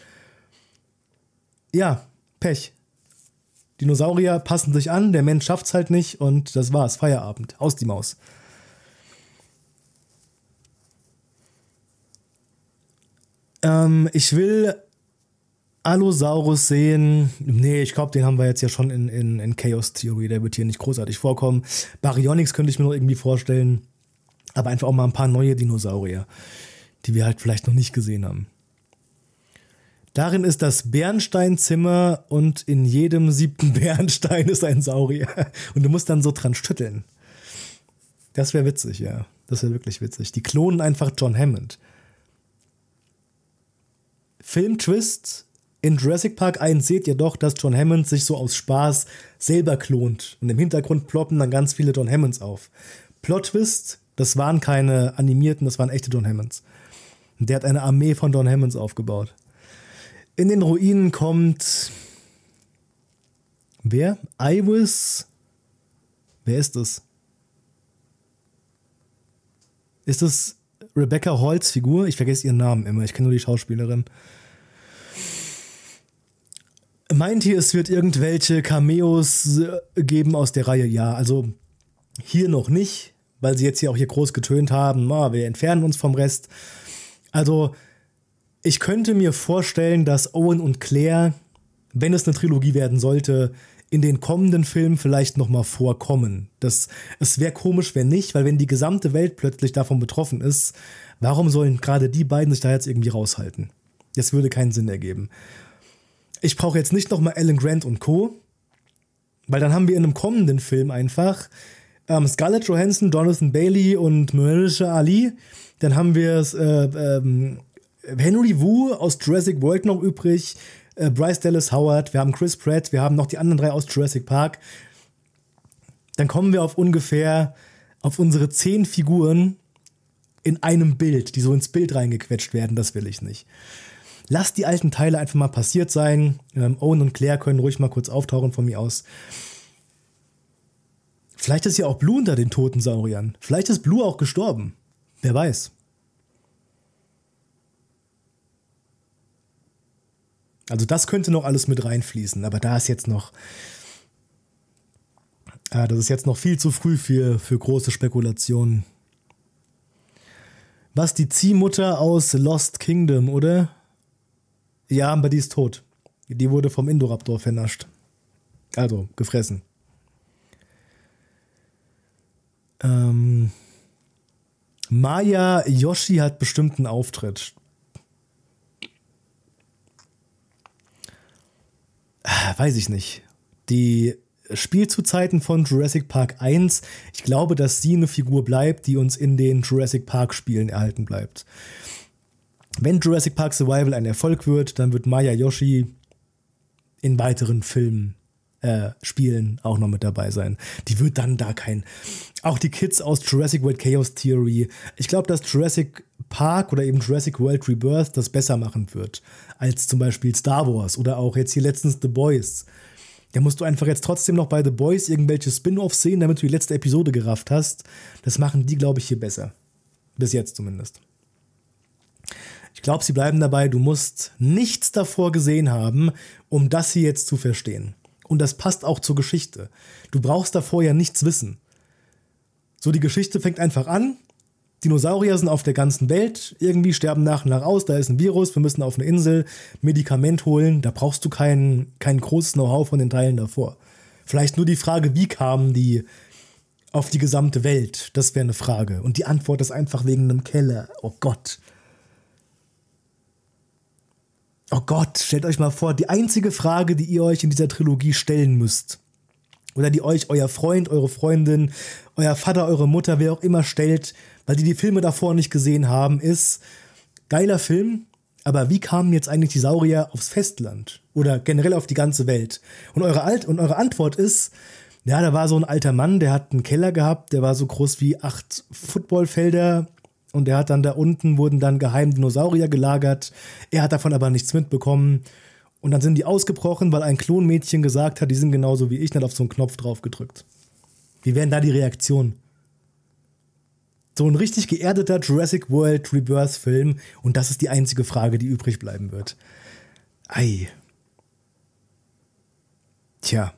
Ja, Pech. Dinosaurier passen sich an, der Mensch schafft's halt nicht und das war's. Feierabend. Aus die Maus. Ähm, ich will Allosaurus sehen. Nee, ich glaube, den haben wir jetzt ja schon in, in, in Chaos Theory. Der wird hier nicht großartig vorkommen. Baryonyx könnte ich mir noch irgendwie vorstellen. Aber einfach auch mal ein paar neue Dinosaurier, die wir halt vielleicht noch nicht gesehen haben. Darin ist das Bernsteinzimmer und in jedem siebten <laughs> Bernstein ist ein Saurier. Und du musst dann so dran schütteln. Das wäre witzig, ja. Das wäre wirklich witzig. Die klonen einfach John Hammond. Filmtwist, in Jurassic Park 1 seht ihr doch, dass John Hammond sich so aus Spaß selber klont und im Hintergrund ploppen dann ganz viele John Hammonds auf. Plot Twist, das waren keine animierten, das waren echte John Hammonds. Der hat eine Armee von John Hammonds aufgebaut. In den Ruinen kommt wer? Iwis? Wer ist das? Ist das Rebecca Halls Figur? Ich vergesse ihren Namen immer, ich kenne nur die Schauspielerin. Meint ihr, es wird irgendwelche Cameos äh, geben aus der Reihe? Ja, also hier noch nicht, weil sie jetzt hier auch hier groß getönt haben, oh, wir entfernen uns vom Rest. Also ich könnte mir vorstellen, dass Owen und Claire, wenn es eine Trilogie werden sollte, in den kommenden Filmen vielleicht nochmal vorkommen. Das, es wäre komisch, wenn nicht, weil wenn die gesamte Welt plötzlich davon betroffen ist, warum sollen gerade die beiden sich da jetzt irgendwie raushalten? Das würde keinen Sinn ergeben ich brauche jetzt nicht nochmal Alan Grant und Co., weil dann haben wir in einem kommenden Film einfach ähm, Scarlett Johansson, Jonathan Bailey und Mahershala Ali. Dann haben wir es äh, ähm, Henry Wu aus Jurassic World noch übrig, äh, Bryce Dallas Howard, wir haben Chris Pratt, wir haben noch die anderen drei aus Jurassic Park. Dann kommen wir auf ungefähr auf unsere zehn Figuren in einem Bild, die so ins Bild reingequetscht werden. Das will ich nicht. Lasst die alten Teile einfach mal passiert sein. Ähm, Owen und Claire können ruhig mal kurz auftauchen von mir aus. Vielleicht ist ja auch Blue unter den toten Sauriern. Vielleicht ist Blue auch gestorben. Wer weiß. Also das könnte noch alles mit reinfließen, aber da ist jetzt noch, äh, das ist jetzt noch viel zu früh für, für große Spekulationen. Was die Ziehmutter aus Lost Kingdom, oder? Ja, aber die ist tot. Die wurde vom Indoraptor vernascht. Also, gefressen. Ähm, Maya Yoshi hat bestimmt einen Auftritt. Ah, weiß ich nicht. Die spielt zu Zeiten von Jurassic Park 1. Ich glaube, dass sie eine Figur bleibt, die uns in den Jurassic Park Spielen erhalten bleibt. Wenn Jurassic Park Survival ein Erfolg wird, dann wird Maya Yoshi in weiteren Filmen, äh, Spielen auch noch mit dabei sein. Die wird dann da kein. Auch die Kids aus Jurassic World Chaos Theory. Ich glaube, dass Jurassic Park oder eben Jurassic World Rebirth das besser machen wird als zum Beispiel Star Wars oder auch jetzt hier letztens The Boys. Da musst du einfach jetzt trotzdem noch bei The Boys irgendwelche Spin-offs sehen, damit du die letzte Episode gerafft hast. Das machen die, glaube ich, hier besser. Bis jetzt zumindest. Ich glaube, sie bleiben dabei, du musst nichts davor gesehen haben, um das hier jetzt zu verstehen. Und das passt auch zur Geschichte. Du brauchst davor ja nichts wissen. So, die Geschichte fängt einfach an. Dinosaurier sind auf der ganzen Welt, irgendwie sterben nach und nach aus, da ist ein Virus, wir müssen auf eine Insel Medikament holen, da brauchst du kein, kein großes Know-how von den Teilen davor. Vielleicht nur die Frage, wie kamen die auf die gesamte Welt? Das wäre eine Frage. Und die Antwort ist einfach wegen einem Keller. Oh Gott oh Gott, stellt euch mal vor, die einzige Frage, die ihr euch in dieser Trilogie stellen müsst, oder die euch euer Freund, eure Freundin, euer Vater, eure Mutter, wer auch immer stellt, weil die die Filme davor nicht gesehen haben, ist, geiler Film, aber wie kamen jetzt eigentlich die Saurier aufs Festland oder generell auf die ganze Welt? Und eure, Alt und eure Antwort ist, ja, da war so ein alter Mann, der hat einen Keller gehabt, der war so groß wie acht Footballfelder und er hat dann da unten wurden dann geheim Dinosaurier gelagert. Er hat davon aber nichts mitbekommen. Und dann sind die ausgebrochen, weil ein Klonmädchen gesagt hat, die sind genauso wie ich, und hat auf so einen Knopf drauf gedrückt. Wie wären da die Reaktionen? So ein richtig geerdeter Jurassic World Rebirth Film und das ist die einzige Frage, die übrig bleiben wird. Ei. Tja.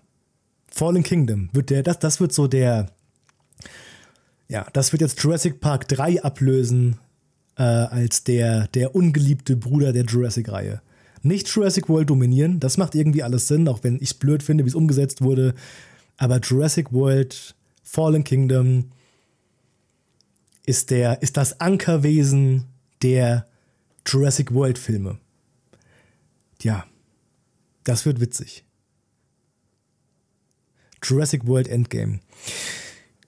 Fallen Kingdom wird der das das wird so der ja, das wird jetzt Jurassic Park 3 ablösen äh, als der, der ungeliebte Bruder der Jurassic-Reihe. Nicht Jurassic World dominieren, das macht irgendwie alles Sinn, auch wenn ich es blöd finde, wie es umgesetzt wurde. Aber Jurassic World, Fallen Kingdom ist, der, ist das Ankerwesen der Jurassic World-Filme. Ja, das wird witzig. Jurassic World Endgame.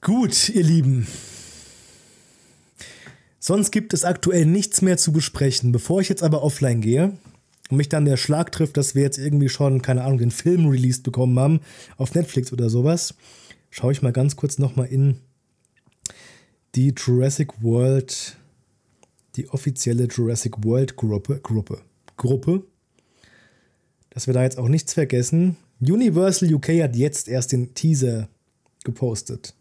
Gut, ihr Lieben. Sonst gibt es aktuell nichts mehr zu besprechen. Bevor ich jetzt aber offline gehe und mich dann der Schlag trifft, dass wir jetzt irgendwie schon, keine Ahnung, den Film released bekommen haben auf Netflix oder sowas, schaue ich mal ganz kurz nochmal in die Jurassic World, die offizielle Jurassic World Gruppe, Gruppe, Gruppe, dass wir da jetzt auch nichts vergessen. Universal UK hat jetzt erst den Teaser gepostet.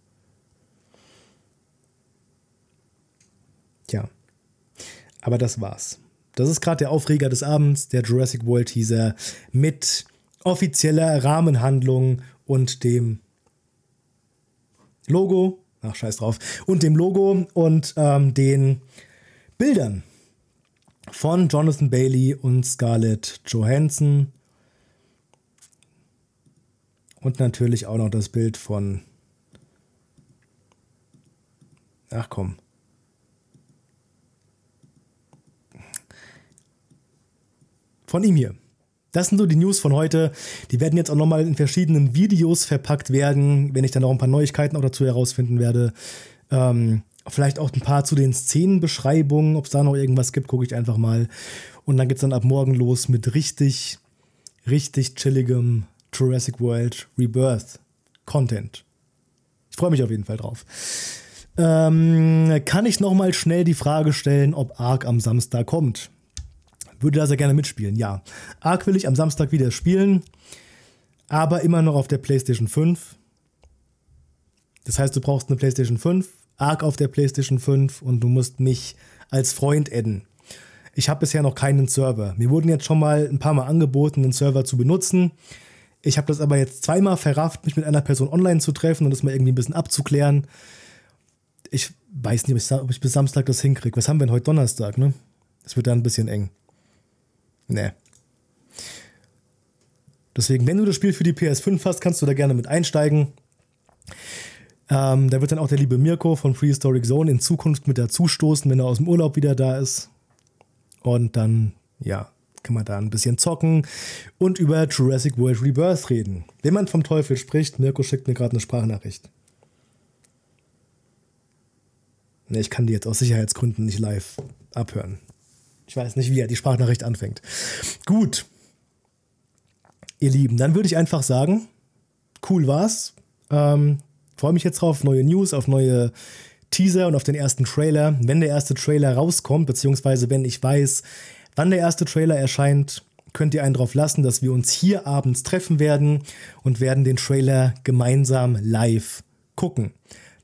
Tja. Aber das war's. Das ist gerade der Aufreger des Abends, der Jurassic World Teaser mit offizieller Rahmenhandlung und dem Logo. Ach, scheiß drauf. Und dem Logo und ähm, den Bildern von Jonathan Bailey und Scarlett Johansson. Und natürlich auch noch das Bild von. Ach komm. von ihm hier. Das sind so die News von heute. Die werden jetzt auch nochmal in verschiedenen Videos verpackt werden, wenn ich dann noch ein paar Neuigkeiten auch dazu herausfinden werde. Ähm, vielleicht auch ein paar zu den Szenenbeschreibungen. Ob es da noch irgendwas gibt, gucke ich einfach mal. Und dann geht es dann ab morgen los mit richtig, richtig chilligem Jurassic World Rebirth Content. Ich freue mich auf jeden Fall drauf. Ähm, kann ich nochmal schnell die Frage stellen, ob Ark am Samstag kommt? Würde da sehr gerne mitspielen, ja. Ark will ich am Samstag wieder spielen, aber immer noch auf der PlayStation 5. Das heißt, du brauchst eine PlayStation 5, Ark auf der PlayStation 5 und du musst mich als Freund adden. Ich habe bisher noch keinen Server. Mir wurden jetzt schon mal ein paar Mal angeboten, einen Server zu benutzen. Ich habe das aber jetzt zweimal verrafft, mich mit einer Person online zu treffen und das mal irgendwie ein bisschen abzuklären. Ich weiß nicht, ob ich, bis Samstag das hinkriege. Was haben wir denn heute Donnerstag, ne? Es wird dann ein bisschen eng. Nee. Deswegen, wenn du das Spiel für die PS5 hast, kannst du da gerne mit einsteigen. Ähm, da wird dann auch der liebe Mirko von Prehistoric Zone in Zukunft mit dazu stoßen, wenn er aus dem Urlaub wieder da ist. Und dann, ja, kann man da ein bisschen zocken und über Jurassic World Rebirth reden. Wenn man vom Teufel spricht, Mirko schickt mir gerade eine Sprachnachricht. Ne, ich kann die jetzt aus Sicherheitsgründen nicht live abhören. Ich weiß nicht, wie er die Sprachnachricht anfängt. Gut. Ihr Lieben, dann würde ich einfach sagen, cool war's. Ähm, Freue mich jetzt drauf, neue News, auf neue Teaser und auf den ersten Trailer. Wenn der erste Trailer rauskommt, beziehungsweise wenn ich weiß, wann der erste Trailer erscheint, könnt ihr einen drauf lassen, dass wir uns hier abends treffen werden und werden den Trailer gemeinsam live gucken.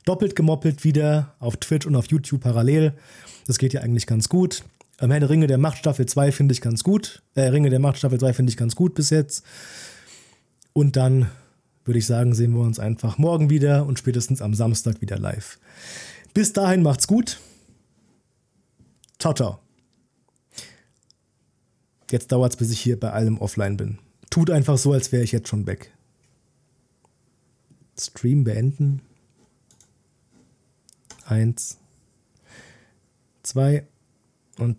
Doppelt gemoppelt wieder auf Twitch und auf YouTube parallel. Das geht ja eigentlich ganz gut. Ähm, Herr der Ringe der Macht Staffel 2 finde ich ganz gut. Äh, Ringe der Macht Staffel 2 finde ich ganz gut bis jetzt. Und dann würde ich sagen, sehen wir uns einfach morgen wieder und spätestens am Samstag wieder live. Bis dahin macht's gut. Ciao, ciao. Jetzt dauert's, bis ich hier bei allem offline bin. Tut einfach so, als wäre ich jetzt schon weg. Stream beenden. Eins, zwei und